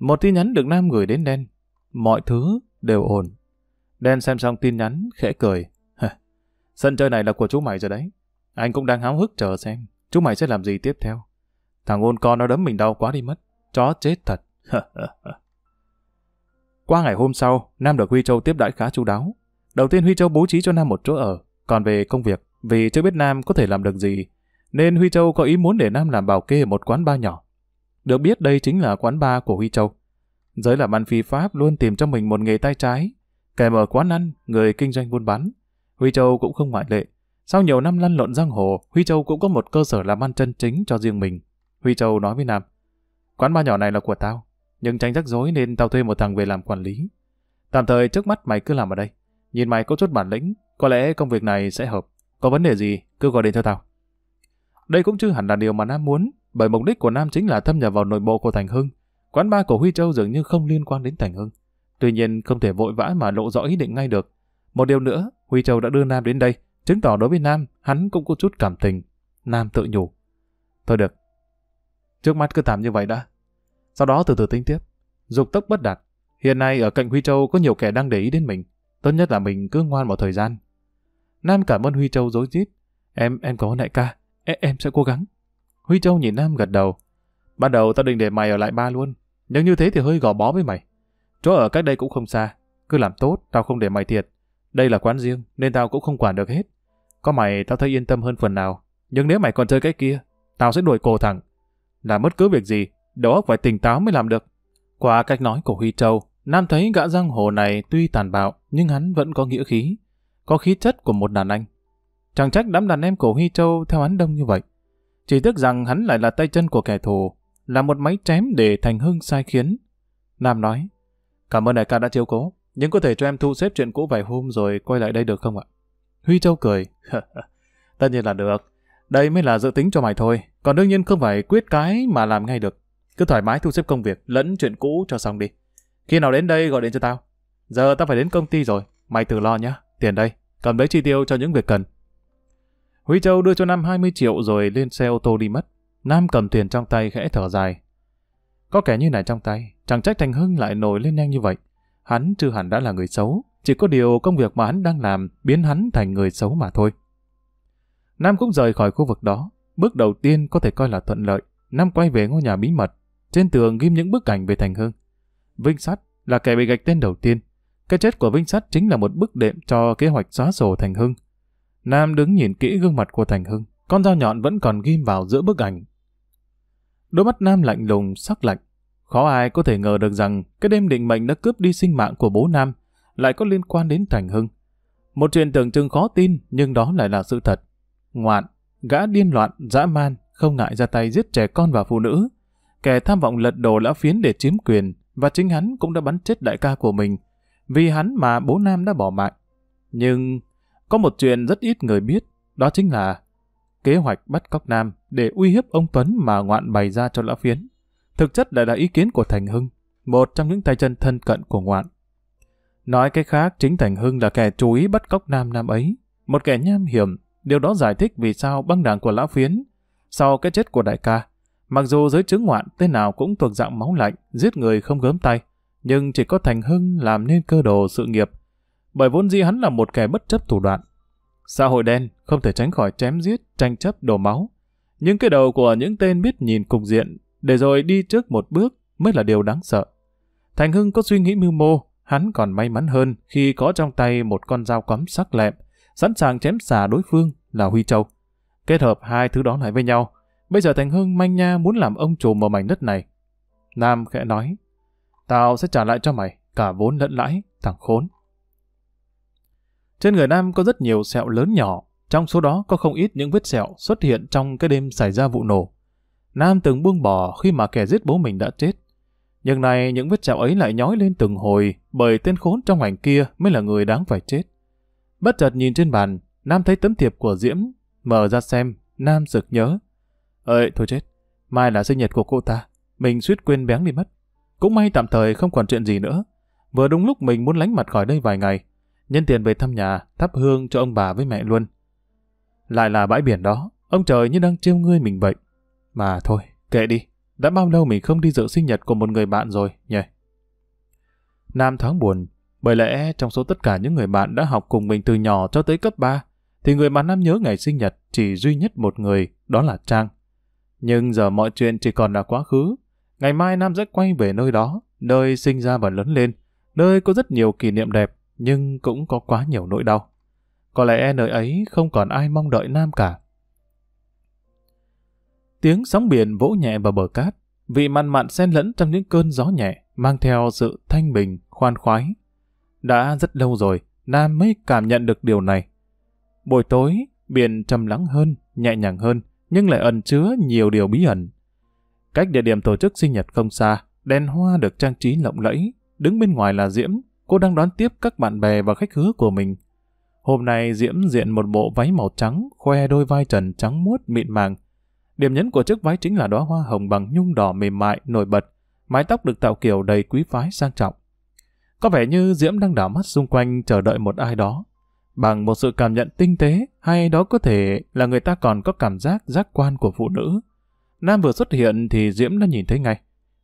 Một tin nhắn được Nam gửi đến Đen. Mọi thứ đều ổn. Đen xem xong tin nhắn, khẽ cười. sân chơi này là của chú mày rồi đấy. Anh cũng đang háo hức chờ xem. Chú mày sẽ làm gì tiếp theo. Thằng ôn con nó đấm mình đau quá đi mất. Chó chết thật. Qua ngày hôm sau, Nam được Huy Châu tiếp đãi khá chú đáo. Đầu tiên Huy Châu bố trí cho Nam một chỗ ở. Còn về công việc, vì chưa biết Nam có thể làm được gì, nên Huy Châu có ý muốn để Nam làm bảo kê ở một quán ba nhỏ. Được biết đây chính là quán bar của Huy Châu. Giới làm ăn phi pháp luôn tìm cho mình một nghề tay trái, kẻ mở quán ăn, người kinh doanh buôn bán. Huy Châu cũng không ngoại lệ. Sau nhiều năm lăn lộn giang hồ, Huy Châu cũng có một cơ sở làm ăn chân chính cho riêng mình. Huy Châu nói với Nam, quán bar nhỏ này là của tao, nhưng tránh rắc rối nên tao thuê một thằng về làm quản lý. Tạm thời trước mắt mày cứ làm ở đây. Nhìn mày có chút bản lĩnh, có lẽ công việc này sẽ hợp. Có vấn đề gì, cứ gọi điện cho tao. Đây cũng chưa hẳn là điều mà Nam muốn, bởi mục đích của Nam chính là thâm nhập vào nội bộ của Thành Hưng. Quán ba của Huy Châu dường như không liên quan đến Thành Hưng. Tuy nhiên không thể vội vã mà lộ rõ ý định ngay được. Một điều nữa, Huy Châu đã đưa Nam đến đây, chứng tỏ đối với Nam, hắn cũng có chút cảm tình. Nam tự nhủ. Thôi được. Trước mắt cứ tạm như vậy đã. Sau đó từ từ tính tiếp. Dục tốc bất đạt. Hiện nay ở cạnh Huy Châu có nhiều kẻ đang để ý đến mình. Tốt nhất là mình cứ ngoan một thời gian. Nam cảm ơn Huy Châu dối rít. Em, em có đại ca em sẽ cố gắng. Huy Châu nhìn Nam gật đầu. Ban đầu tao định để mày ở lại ba luôn. Nhưng như thế thì hơi gò bó với mày. Chỗ ở cách đây cũng không xa. Cứ làm tốt, tao không để mày thiệt. Đây là quán riêng, nên tao cũng không quản được hết. Có mày tao thấy yên tâm hơn phần nào. Nhưng nếu mày còn chơi cái kia, tao sẽ đuổi cổ thẳng. Làm bất cứ việc gì, đầu óc phải tỉnh táo mới làm được. Qua cách nói của Huy Châu, Nam thấy gã giang hồ này tuy tàn bạo, nhưng hắn vẫn có nghĩa khí. Có khí chất của một đàn anh. Chẳng trách đám đàn em cổ Huy Châu theo hắn đông như vậy. Chỉ tức rằng hắn lại là tay chân của kẻ thù, là một máy chém để Thành Hưng sai khiến. Nam nói, cảm ơn đại ca đã chiếu cố, nhưng có thể cho em thu xếp chuyện cũ vài hôm rồi quay lại đây được không ạ? Huy Châu cười, tất nhiên là được, đây mới là dự tính cho mày thôi, còn đương nhiên không phải quyết cái mà làm ngay được. Cứ thoải mái thu xếp công việc, lẫn chuyện cũ cho xong đi. Khi nào đến đây gọi điện cho tao. Giờ tao phải đến công ty rồi, mày tự lo nhá, tiền đây, cầm lấy chi tiêu cho những việc cần. Huy Châu đưa cho Nam 20 triệu rồi lên xe ô tô đi mất. Nam cầm tiền trong tay khẽ thở dài. Có kẻ như này trong tay, chẳng trách Thành Hưng lại nổi lên nhanh như vậy. Hắn chưa hẳn đã là người xấu, chỉ có điều công việc mà hắn đang làm biến hắn thành người xấu mà thôi. Nam cũng rời khỏi khu vực đó. Bước đầu tiên có thể coi là thuận lợi. Nam quay về ngôi nhà bí mật. Trên tường ghim những bức ảnh về Thành Hưng. Vinh Sắt là kẻ bị gạch tên đầu tiên. Cái chết của Vinh Sắt chính là một bức đệm cho kế hoạch xóa sổ Thành Hưng. Nam đứng nhìn kỹ gương mặt của Thành Hưng, con dao nhọn vẫn còn ghim vào giữa bức ảnh. Đôi mắt Nam lạnh lùng, sắc lạnh. Khó ai có thể ngờ được rằng cái đêm định mệnh đã cướp đi sinh mạng của bố Nam lại có liên quan đến Thành Hưng. Một chuyện tưởng chừng khó tin nhưng đó lại là sự thật. Ngoạn, gã điên loạn, dã man, không ngại ra tay giết trẻ con và phụ nữ. Kẻ tham vọng lật đổ lão phiến để chiếm quyền và chính hắn cũng đã bắn chết đại ca của mình. Vì hắn mà bố Nam đã bỏ mạng. Nhưng có một chuyện rất ít người biết, đó chính là kế hoạch bắt cóc Nam để uy hiếp ông Tuấn mà ngoạn bày ra cho Lão Phiến. Thực chất lại là ý kiến của Thành Hưng, một trong những tay chân thân cận của ngoạn. Nói cái khác, chính Thành Hưng là kẻ chú ý bắt cóc Nam Nam ấy, một kẻ nham hiểm, điều đó giải thích vì sao băng đảng của Lão Phiến, sau cái chết của đại ca, mặc dù giới chứng ngoạn thế nào cũng thuộc dạng máu lạnh, giết người không gớm tay, nhưng chỉ có Thành Hưng làm nên cơ đồ sự nghiệp bởi vốn dĩ hắn là một kẻ bất chấp thủ đoạn. Xã hội đen không thể tránh khỏi chém giết, tranh chấp, đổ máu. Những cái đầu của những tên biết nhìn cục diện, để rồi đi trước một bước mới là điều đáng sợ. Thành Hưng có suy nghĩ mưu mô, hắn còn may mắn hơn khi có trong tay một con dao cắm sắc lẹm, sẵn sàng chém xà đối phương là Huy Châu. Kết hợp hai thứ đó lại với nhau, bây giờ Thành Hưng manh nha muốn làm ông chủ mở mảnh đất này. Nam khẽ nói, tao sẽ trả lại cho mày, cả vốn lẫn lãi, thằng khốn. Trên người Nam có rất nhiều sẹo lớn nhỏ, trong số đó có không ít những vết sẹo xuất hiện trong cái đêm xảy ra vụ nổ. Nam từng buông bỏ khi mà kẻ giết bố mình đã chết. Nhưng này những vết sẹo ấy lại nhói lên từng hồi bởi tên khốn trong ảnh kia mới là người đáng phải chết. Bất chợt nhìn trên bàn, Nam thấy tấm thiệp của Diễm, mở ra xem, Nam sực nhớ. Ơi, thôi chết, mai là sinh nhật của cô ta, mình suýt quên bén đi mất. Cũng may tạm thời không còn chuyện gì nữa. Vừa đúng lúc mình muốn lánh mặt khỏi đây vài ngày, nhân tiền về thăm nhà, thắp hương cho ông bà với mẹ luôn. Lại là bãi biển đó, ông trời như đang trêu ngươi mình vậy. Mà thôi, kệ đi, đã bao lâu mình không đi dự sinh nhật của một người bạn rồi nhỉ? Nam thoáng buồn, bởi lẽ trong số tất cả những người bạn đã học cùng mình từ nhỏ cho tới cấp 3, thì người mà Nam nhớ ngày sinh nhật chỉ duy nhất một người, đó là Trang. Nhưng giờ mọi chuyện chỉ còn là quá khứ. Ngày mai Nam sẽ quay về nơi đó, nơi sinh ra và lớn lên, nơi có rất nhiều kỷ niệm đẹp nhưng cũng có quá nhiều nỗi đau. Có lẽ nơi ấy không còn ai mong đợi Nam cả. Tiếng sóng biển vỗ nhẹ vào bờ cát, vị mặn mặn xen lẫn trong những cơn gió nhẹ, mang theo sự thanh bình, khoan khoái. Đã rất lâu rồi, Nam mới cảm nhận được điều này. Buổi tối, biển trầm lắng hơn, nhẹ nhàng hơn, nhưng lại ẩn chứa nhiều điều bí ẩn. Cách địa điểm tổ chức sinh nhật không xa, đèn hoa được trang trí lộng lẫy, đứng bên ngoài là diễm, cô đang đón tiếp các bạn bè và khách hứa của mình. Hôm nay Diễm diện một bộ váy màu trắng, khoe đôi vai trần trắng muốt mịn màng. Điểm nhấn của chiếc váy chính là đóa hoa hồng bằng nhung đỏ mềm mại, nổi bật, mái tóc được tạo kiểu đầy quý phái sang trọng. Có vẻ như Diễm đang đảo mắt xung quanh chờ đợi một ai đó. Bằng một sự cảm nhận tinh tế, hay đó có thể là người ta còn có cảm giác giác quan của phụ nữ. Nam vừa xuất hiện thì Diễm đã nhìn thấy ngay.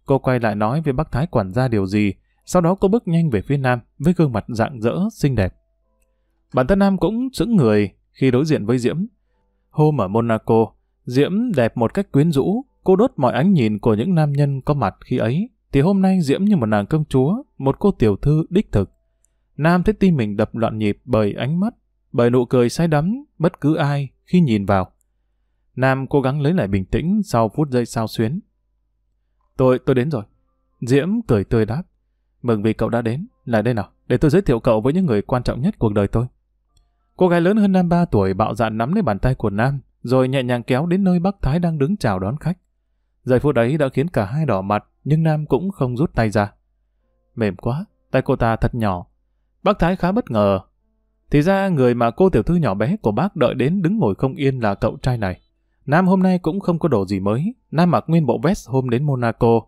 Cô quay lại nói với bác Thái quản gia điều gì, sau đó cô bước nhanh về phía Nam với gương mặt rạng rỡ, xinh đẹp. Bản thân Nam cũng sững người khi đối diện với Diễm. Hôm ở Monaco, Diễm đẹp một cách quyến rũ, cô đốt mọi ánh nhìn của những nam nhân có mặt khi ấy. Thì hôm nay Diễm như một nàng công chúa, một cô tiểu thư đích thực. Nam thấy tim mình đập loạn nhịp bởi ánh mắt, bởi nụ cười say đắm bất cứ ai khi nhìn vào. Nam cố gắng lấy lại bình tĩnh sau phút giây sao xuyến. Tôi, tôi đến rồi. Diễm cười tươi đáp. Mừng vì cậu đã đến. Lại đây nào, để tôi giới thiệu cậu với những người quan trọng nhất cuộc đời tôi. Cô gái lớn hơn Nam 3 tuổi bạo dạn nắm lấy bàn tay của Nam, rồi nhẹ nhàng kéo đến nơi bác Thái đang đứng chào đón khách. Giây phút ấy đã khiến cả hai đỏ mặt, nhưng Nam cũng không rút tay ra. Mềm quá, tay cô ta thật nhỏ. Bác Thái khá bất ngờ. Thì ra người mà cô tiểu thư nhỏ bé của bác đợi đến đứng ngồi không yên là cậu trai này. Nam hôm nay cũng không có đồ gì mới, Nam mặc nguyên bộ vest hôm đến Monaco.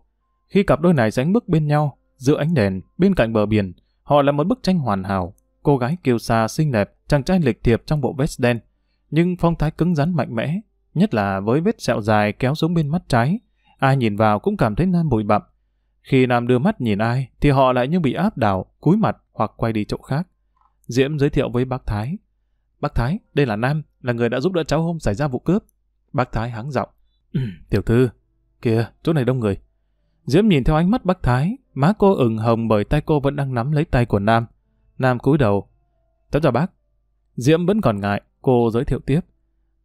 Khi cặp đôi này sánh bước bên nhau, Giữa ánh đèn, bên cạnh bờ biển, họ là một bức tranh hoàn hảo. Cô gái kiêu sa xinh đẹp, chàng trai lịch thiệp trong bộ vest đen. Nhưng phong thái cứng rắn mạnh mẽ, nhất là với vết sẹo dài kéo xuống bên mắt trái. Ai nhìn vào cũng cảm thấy Nam bụi bặm. Khi Nam đưa mắt nhìn ai, thì họ lại như bị áp đảo, cúi mặt hoặc quay đi chỗ khác. Diễm giới thiệu với bác Thái. Bác Thái, đây là Nam, là người đã giúp đỡ cháu hôm xảy ra vụ cướp. Bác Thái hắng giọng. tiểu thư, kìa, chỗ này đông người. Diễm nhìn theo ánh mắt bác Thái, Má cô ửng hồng bởi tay cô vẫn đang nắm lấy tay của Nam. Nam cúi đầu. Cháu chào bác. Diễm vẫn còn ngại, cô giới thiệu tiếp.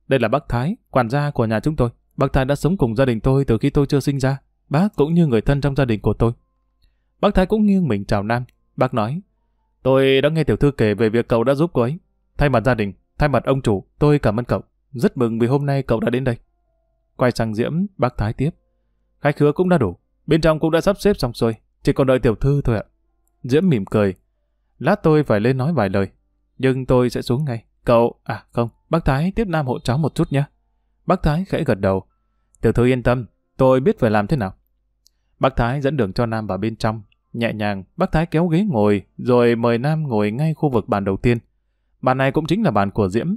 Đây là bác Thái, quản gia của nhà chúng tôi. Bác Thái đã sống cùng gia đình tôi từ khi tôi chưa sinh ra. Bác cũng như người thân trong gia đình của tôi. Bác Thái cũng nghiêng mình chào Nam. Bác nói, tôi đã nghe tiểu thư kể về việc cậu đã giúp cô ấy. Thay mặt gia đình, thay mặt ông chủ, tôi cảm ơn cậu. Rất mừng vì hôm nay cậu đã đến đây. Quay sang Diễm, bác Thái tiếp. Khách khứa cũng đã đủ, bên trong cũng đã sắp xếp xong xuôi. Chỉ còn đợi tiểu thư thôi ạ. Diễm mỉm cười. Lát tôi phải lên nói vài lời. Nhưng tôi sẽ xuống ngay. Cậu, à không, bác Thái tiếp nam hộ cháu một chút nhé. Bác Thái khẽ gật đầu. Tiểu thư yên tâm, tôi biết phải làm thế nào. Bác Thái dẫn đường cho Nam vào bên trong. Nhẹ nhàng, bác Thái kéo ghế ngồi, rồi mời Nam ngồi ngay khu vực bàn đầu tiên. Bàn này cũng chính là bàn của Diễm.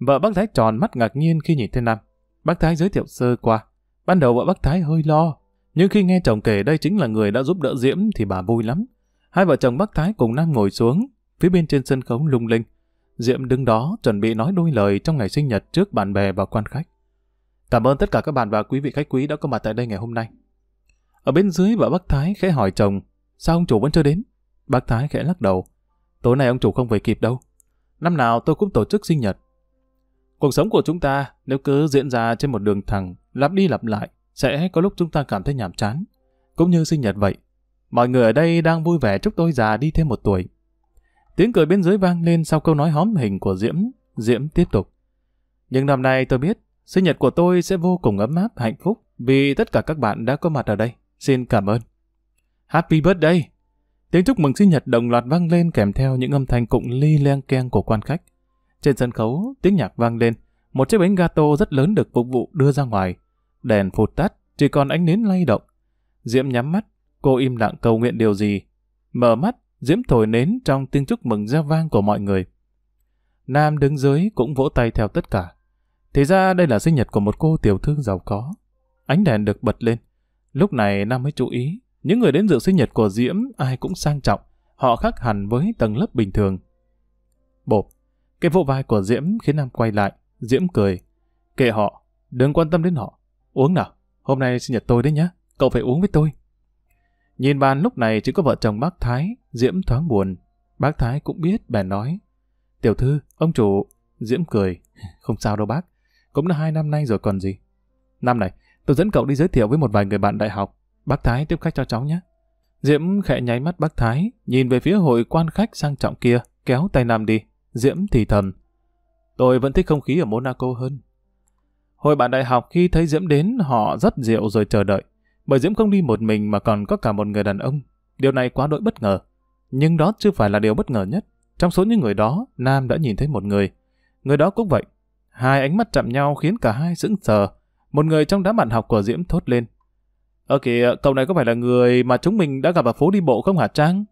Vợ bác Thái tròn mắt ngạc nhiên khi nhìn thấy Nam. Bác Thái giới thiệu sơ qua. Ban đầu vợ bác Thái hơi lo nhưng khi nghe chồng kể đây chính là người đã giúp đỡ Diễm thì bà vui lắm. Hai vợ chồng bác Thái cùng Nam ngồi xuống, phía bên trên sân khấu lung linh. Diễm đứng đó chuẩn bị nói đôi lời trong ngày sinh nhật trước bạn bè và quan khách. Cảm ơn tất cả các bạn và quý vị khách quý đã có mặt tại đây ngày hôm nay. Ở bên dưới vợ bác Thái khẽ hỏi chồng, sao ông chủ vẫn chưa đến? Bác Thái khẽ lắc đầu, tối nay ông chủ không về kịp đâu. Năm nào tôi cũng tổ chức sinh nhật. Cuộc sống của chúng ta nếu cứ diễn ra trên một đường thẳng, lặp đi lặp lại, sẽ có lúc chúng ta cảm thấy nhàm chán. Cũng như sinh nhật vậy, mọi người ở đây đang vui vẻ chúc tôi già đi thêm một tuổi. Tiếng cười bên dưới vang lên sau câu nói hóm hình của Diễm, Diễm tiếp tục. Nhưng năm nay tôi biết, sinh nhật của tôi sẽ vô cùng ấm áp, hạnh phúc vì tất cả các bạn đã có mặt ở đây. Xin cảm ơn. Happy birthday! Tiếng chúc mừng sinh nhật đồng loạt vang lên kèm theo những âm thanh cụng ly leng keng của quan khách. Trên sân khấu, tiếng nhạc vang lên, một chiếc bánh gato rất lớn được phục vụ đưa ra ngoài. Đèn phụt tắt, chỉ còn ánh nến lay động. Diễm nhắm mắt, cô im lặng cầu nguyện điều gì. Mở mắt, Diễm thổi nến trong tiếng chúc mừng ra vang của mọi người. Nam đứng dưới cũng vỗ tay theo tất cả. Thì ra đây là sinh nhật của một cô tiểu thư giàu có. Ánh đèn được bật lên. Lúc này Nam mới chú ý, những người đến dự sinh nhật của Diễm ai cũng sang trọng, họ khác hẳn với tầng lớp bình thường. Bộp, cái vỗ vai của Diễm khiến Nam quay lại, Diễm cười. Kệ họ, đừng quan tâm đến họ. Uống nào, hôm nay sinh nhật tôi đấy nhá, cậu phải uống với tôi. Nhìn bàn lúc này chỉ có vợ chồng bác Thái, Diễm thoáng buồn. Bác Thái cũng biết, bèn nói. Tiểu thư, ông chủ, Diễm cười. Không sao đâu bác, cũng đã hai năm nay rồi còn gì. Năm này, tôi dẫn cậu đi giới thiệu với một vài người bạn đại học. Bác Thái tiếp khách cho cháu nhé. Diễm khẽ nháy mắt bác Thái, nhìn về phía hội quan khách sang trọng kia, kéo tay Nam đi. Diễm thì thầm. Tôi vẫn thích không khí ở Monaco hơn. Hồi bạn đại học khi thấy Diễm đến, họ rất rượu rồi chờ đợi. Bởi Diễm không đi một mình mà còn có cả một người đàn ông. Điều này quá đỗi bất ngờ. Nhưng đó chưa phải là điều bất ngờ nhất. Trong số những người đó, Nam đã nhìn thấy một người. Người đó cũng vậy. Hai ánh mắt chạm nhau khiến cả hai sững sờ. Một người trong đám bạn học của Diễm thốt lên. "Ơ kìa, cậu này có phải là người mà chúng mình đã gặp ở phố đi bộ không hả Trang?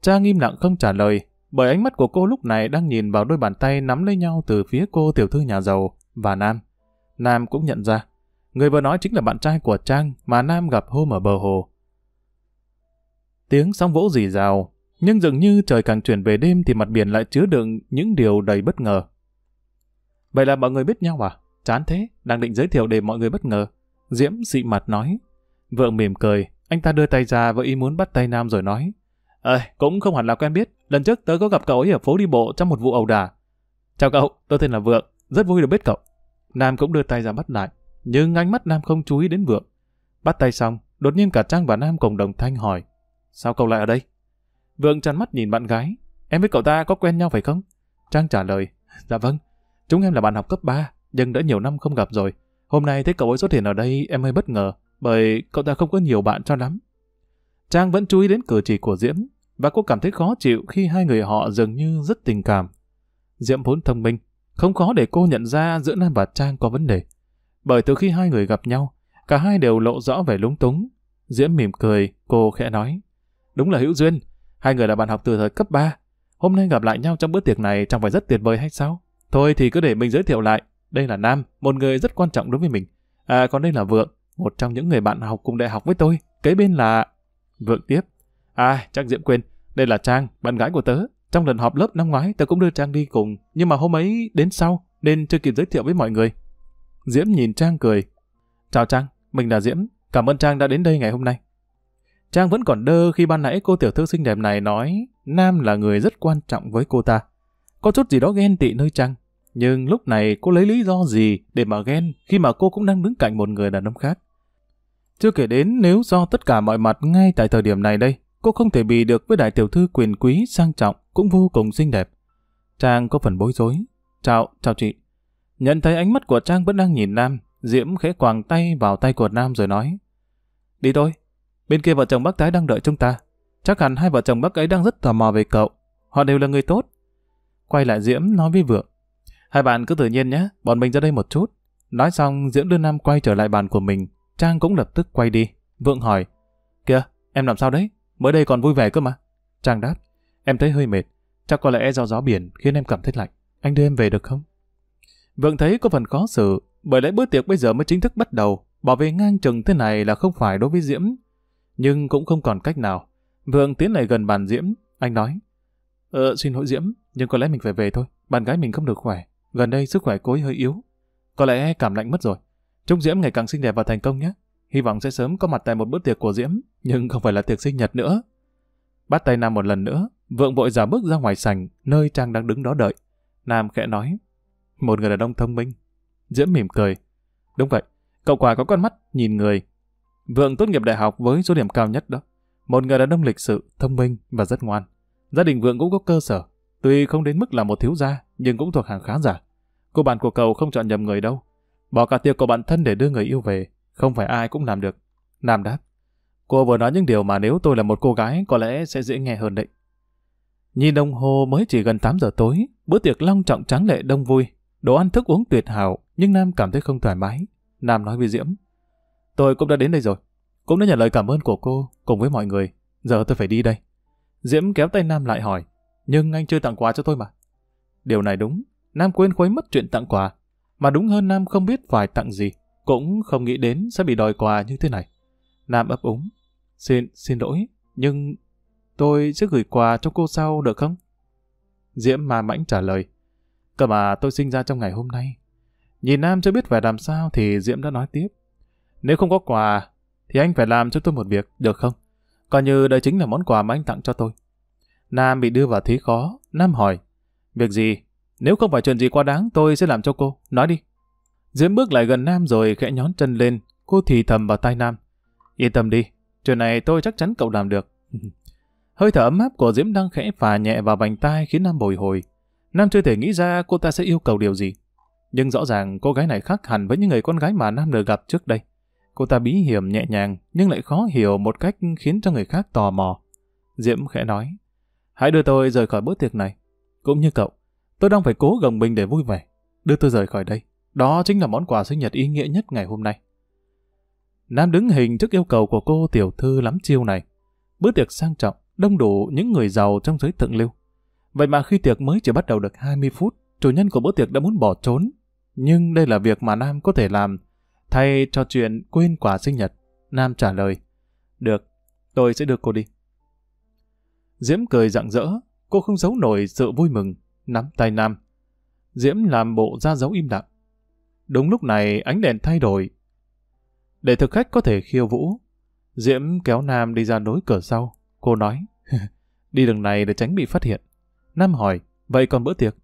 Trang im lặng không trả lời, bởi ánh mắt của cô lúc này đang nhìn vào đôi bàn tay nắm lấy nhau từ phía cô tiểu thư nhà giàu và Nam. Nam cũng nhận ra, người vừa nói chính là bạn trai của Trang mà Nam gặp hôm ở bờ hồ. Tiếng sóng vỗ rì rào, nhưng dường như trời càng chuyển về đêm thì mặt biển lại chứa đựng những điều đầy bất ngờ. Vậy là mọi người biết nhau à? Chán thế, đang định giới thiệu để mọi người bất ngờ. Diễm dị mặt nói. Vượng mỉm cười, anh ta đưa tay ra với ý muốn bắt tay Nam rồi nói. Ê, cũng không hẳn là quen biết. Lần trước tớ có gặp cậu ấy ở phố đi bộ trong một vụ ẩu đả. Chào cậu, tôi tên là Vượng. Rất vui được biết cậu. Nam cũng đưa tay ra bắt lại, nhưng ánh mắt Nam không chú ý đến Vượng. Bắt tay xong, đột nhiên cả Trang và Nam cùng đồng thanh hỏi, sao cậu lại ở đây? Vượng chắn mắt nhìn bạn gái, em với cậu ta có quen nhau phải không? Trang trả lời, dạ vâng, chúng em là bạn học cấp 3, nhưng đã nhiều năm không gặp rồi. Hôm nay thấy cậu ấy xuất hiện ở đây em hơi bất ngờ, bởi cậu ta không có nhiều bạn cho lắm. Trang vẫn chú ý đến cử chỉ của Diễm, và cô cảm thấy khó chịu khi hai người họ dường như rất tình cảm. Diễm vốn thông minh, không khó để cô nhận ra giữa Nam và Trang có vấn đề. Bởi từ khi hai người gặp nhau, cả hai đều lộ rõ vẻ lúng túng. Diễm mỉm cười, cô khẽ nói. Đúng là hữu duyên, hai người là bạn học từ thời cấp 3. Hôm nay gặp lại nhau trong bữa tiệc này chẳng phải rất tuyệt vời hay sao? Thôi thì cứ để mình giới thiệu lại. Đây là Nam, một người rất quan trọng đối với mình. À còn đây là Vượng, một trong những người bạn học cùng đại học với tôi. Kế bên là... Vượng tiếp. À, chắc Diễm quên, đây là Trang, bạn gái của tớ. Trong lần họp lớp năm ngoái, tớ cũng đưa Trang đi cùng, nhưng mà hôm ấy đến sau, nên chưa kịp giới thiệu với mọi người. Diễm nhìn Trang cười. Chào Trang, mình là Diễm, cảm ơn Trang đã đến đây ngày hôm nay. Trang vẫn còn đơ khi ban nãy cô tiểu thư xinh đẹp này nói Nam là người rất quan trọng với cô ta. Có chút gì đó ghen tị nơi Trang. Nhưng lúc này cô lấy lý do gì để mà ghen khi mà cô cũng đang đứng cạnh một người đàn ông khác. Chưa kể đến nếu do tất cả mọi mặt ngay tại thời điểm này đây, cô không thể bị được với đại tiểu thư quyền quý sang trọng cũng vô cùng xinh đẹp. Trang có phần bối rối. Chào, chào chị. Nhận thấy ánh mắt của Trang vẫn đang nhìn Nam, Diễm khẽ quàng tay vào tay của Nam rồi nói. Đi thôi, bên kia vợ chồng bác tái đang đợi chúng ta. Chắc hẳn hai vợ chồng bác ấy đang rất tò mò về cậu. Họ đều là người tốt. Quay lại Diễm nói với Vượng. Hai bạn cứ tự nhiên nhé, bọn mình ra đây một chút. Nói xong, Diễm đưa Nam quay trở lại bàn của mình. Trang cũng lập tức quay đi. Vượng hỏi. Kìa, em làm sao đấy? Mới đây còn vui vẻ cơ mà. Trang đáp. Em thấy hơi mệt, chắc có lẽ do gió biển khiến em cảm thấy lạnh. Anh đưa em về được không? Vượng thấy có phần khó xử, bởi lẽ bữa tiệc bây giờ mới chính thức bắt đầu, bỏ về ngang chừng thế này là không phải đối với Diễm. Nhưng cũng không còn cách nào. Vượng tiến lại gần bàn Diễm, anh nói. Ờ, xin lỗi Diễm, nhưng có lẽ mình phải về thôi, bạn gái mình không được khỏe, gần đây sức khỏe cô ấy hơi yếu. Có lẽ cảm lạnh mất rồi. Chúc Diễm ngày càng xinh đẹp và thành công nhé. Hy vọng sẽ sớm có mặt tại một bữa tiệc của Diễm, nhưng không phải là tiệc sinh nhật nữa. Bắt tay Nam một lần nữa, Vượng vội giả bước ra ngoài sảnh, nơi Trang đang đứng đó đợi. Nam khẽ nói, một người đàn ông thông minh. Diễm mỉm cười. Đúng vậy, cậu quả có con mắt nhìn người. Vượng tốt nghiệp đại học với số điểm cao nhất đó. Một người đàn ông lịch sự, thông minh và rất ngoan. Gia đình Vượng cũng có cơ sở. Tuy không đến mức là một thiếu gia, nhưng cũng thuộc hàng khá giả. Cô bạn của cậu không chọn nhầm người đâu. Bỏ cả tiêu của bạn thân để đưa người yêu về. Không phải ai cũng làm được. Nam đáp. Cô vừa nói những điều mà nếu tôi là một cô gái có lẽ sẽ dễ nghe hơn định. Nhìn đồng hồ mới chỉ gần 8 giờ tối, bữa tiệc long trọng tráng lệ đông vui, đồ ăn thức uống tuyệt hảo, nhưng Nam cảm thấy không thoải mái. Nam nói với Diễm, tôi cũng đã đến đây rồi, cũng đã nhận lời cảm ơn của cô cùng với mọi người, giờ tôi phải đi đây. Diễm kéo tay Nam lại hỏi, nhưng anh chưa tặng quà cho tôi mà. Điều này đúng, Nam quên khuấy mất chuyện tặng quà, mà đúng hơn Nam không biết phải tặng gì, cũng không nghĩ đến sẽ bị đòi quà như thế này. Nam ấp úng, xin, xin lỗi, nhưng Tôi sẽ gửi quà cho cô sau được không? Diễm mà mãnh trả lời. Cơ mà tôi sinh ra trong ngày hôm nay. Nhìn Nam chưa biết phải làm sao thì Diễm đã nói tiếp. Nếu không có quà, thì anh phải làm cho tôi một việc, được không? Coi như đây chính là món quà mà anh tặng cho tôi. Nam bị đưa vào thế khó, Nam hỏi. Việc gì? Nếu không phải chuyện gì quá đáng, tôi sẽ làm cho cô. Nói đi. Diễm bước lại gần Nam rồi khẽ nhón chân lên. Cô thì thầm vào tai Nam. Yên tâm đi, chuyện này tôi chắc chắn cậu làm được. Hơi thở ấm áp của Diễm đang khẽ phà nhẹ vào vành tai khiến Nam bồi hồi. Nam chưa thể nghĩ ra cô ta sẽ yêu cầu điều gì. Nhưng rõ ràng cô gái này khác hẳn với những người con gái mà Nam được gặp trước đây. Cô ta bí hiểm nhẹ nhàng nhưng lại khó hiểu một cách khiến cho người khác tò mò. Diễm khẽ nói, hãy đưa tôi rời khỏi bữa tiệc này. Cũng như cậu, tôi đang phải cố gồng mình để vui vẻ. Đưa tôi rời khỏi đây. Đó chính là món quà sinh nhật ý nghĩa nhất ngày hôm nay. Nam đứng hình trước yêu cầu của cô tiểu thư lắm chiêu này. Bữa tiệc sang trọng, đông đủ những người giàu trong giới thượng lưu. Vậy mà khi tiệc mới chỉ bắt đầu được 20 phút, chủ nhân của bữa tiệc đã muốn bỏ trốn. Nhưng đây là việc mà Nam có thể làm. Thay cho chuyện quên quả sinh nhật, Nam trả lời. Được, tôi sẽ đưa cô đi. Diễm cười rạng rỡ, cô không giấu nổi sự vui mừng, nắm tay Nam. Diễm làm bộ ra dấu im lặng. Đúng lúc này ánh đèn thay đổi. Để thực khách có thể khiêu vũ, Diễm kéo Nam đi ra nối cửa sau, Cô nói, đi đường này để tránh bị phát hiện. Nam hỏi, vậy còn bữa tiệc?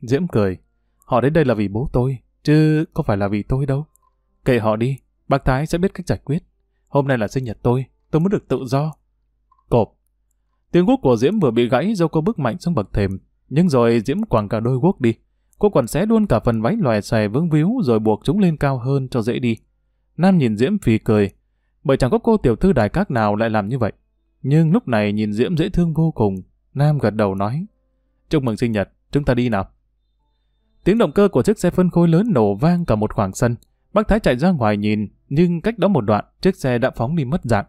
Diễm cười, họ đến đây là vì bố tôi, chứ có phải là vì tôi đâu. Kệ họ đi, bác Thái sẽ biết cách giải quyết. Hôm nay là sinh nhật tôi, tôi muốn được tự do. Cộp. Tiếng guốc của Diễm vừa bị gãy do cô bước mạnh xuống bậc thềm, nhưng rồi Diễm quẳng cả đôi guốc đi. Cô còn xé luôn cả phần váy lòe xòe vướng víu rồi buộc chúng lên cao hơn cho dễ đi. Nam nhìn Diễm phì cười, bởi chẳng có cô tiểu thư đài các nào lại làm như vậy nhưng lúc này nhìn Diễm dễ thương vô cùng. Nam gật đầu nói, chúc mừng sinh nhật, chúng ta đi nào. Tiếng động cơ của chiếc xe phân khối lớn nổ vang cả một khoảng sân. Bác Thái chạy ra ngoài nhìn, nhưng cách đó một đoạn, chiếc xe đã phóng đi mất dạng.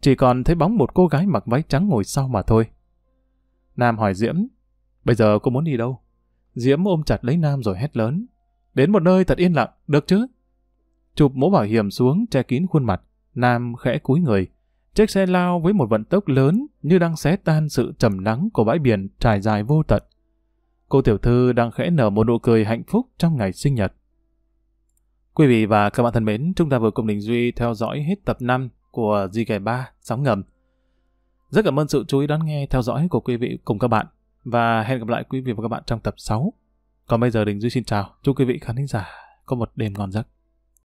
Chỉ còn thấy bóng một cô gái mặc váy trắng ngồi sau mà thôi. Nam hỏi Diễm, bây giờ cô muốn đi đâu? Diễm ôm chặt lấy Nam rồi hét lớn. Đến một nơi thật yên lặng, được chứ? Chụp mũ bảo hiểm xuống che kín khuôn mặt, Nam khẽ cúi người. Chiếc xe lao với một vận tốc lớn như đang xé tan sự trầm lắng của bãi biển trải dài vô tận. Cô tiểu thư đang khẽ nở một nụ cười hạnh phúc trong ngày sinh nhật. Quý vị và các bạn thân mến, chúng ta vừa cùng Đình Duy theo dõi hết tập 5 của GK3 Sóng Ngầm. Rất cảm ơn sự chú ý đón nghe theo dõi của quý vị cùng các bạn và hẹn gặp lại quý vị và các bạn trong tập 6. Còn bây giờ Đình Duy xin chào, chúc quý vị khán thính giả có một đêm ngon giấc.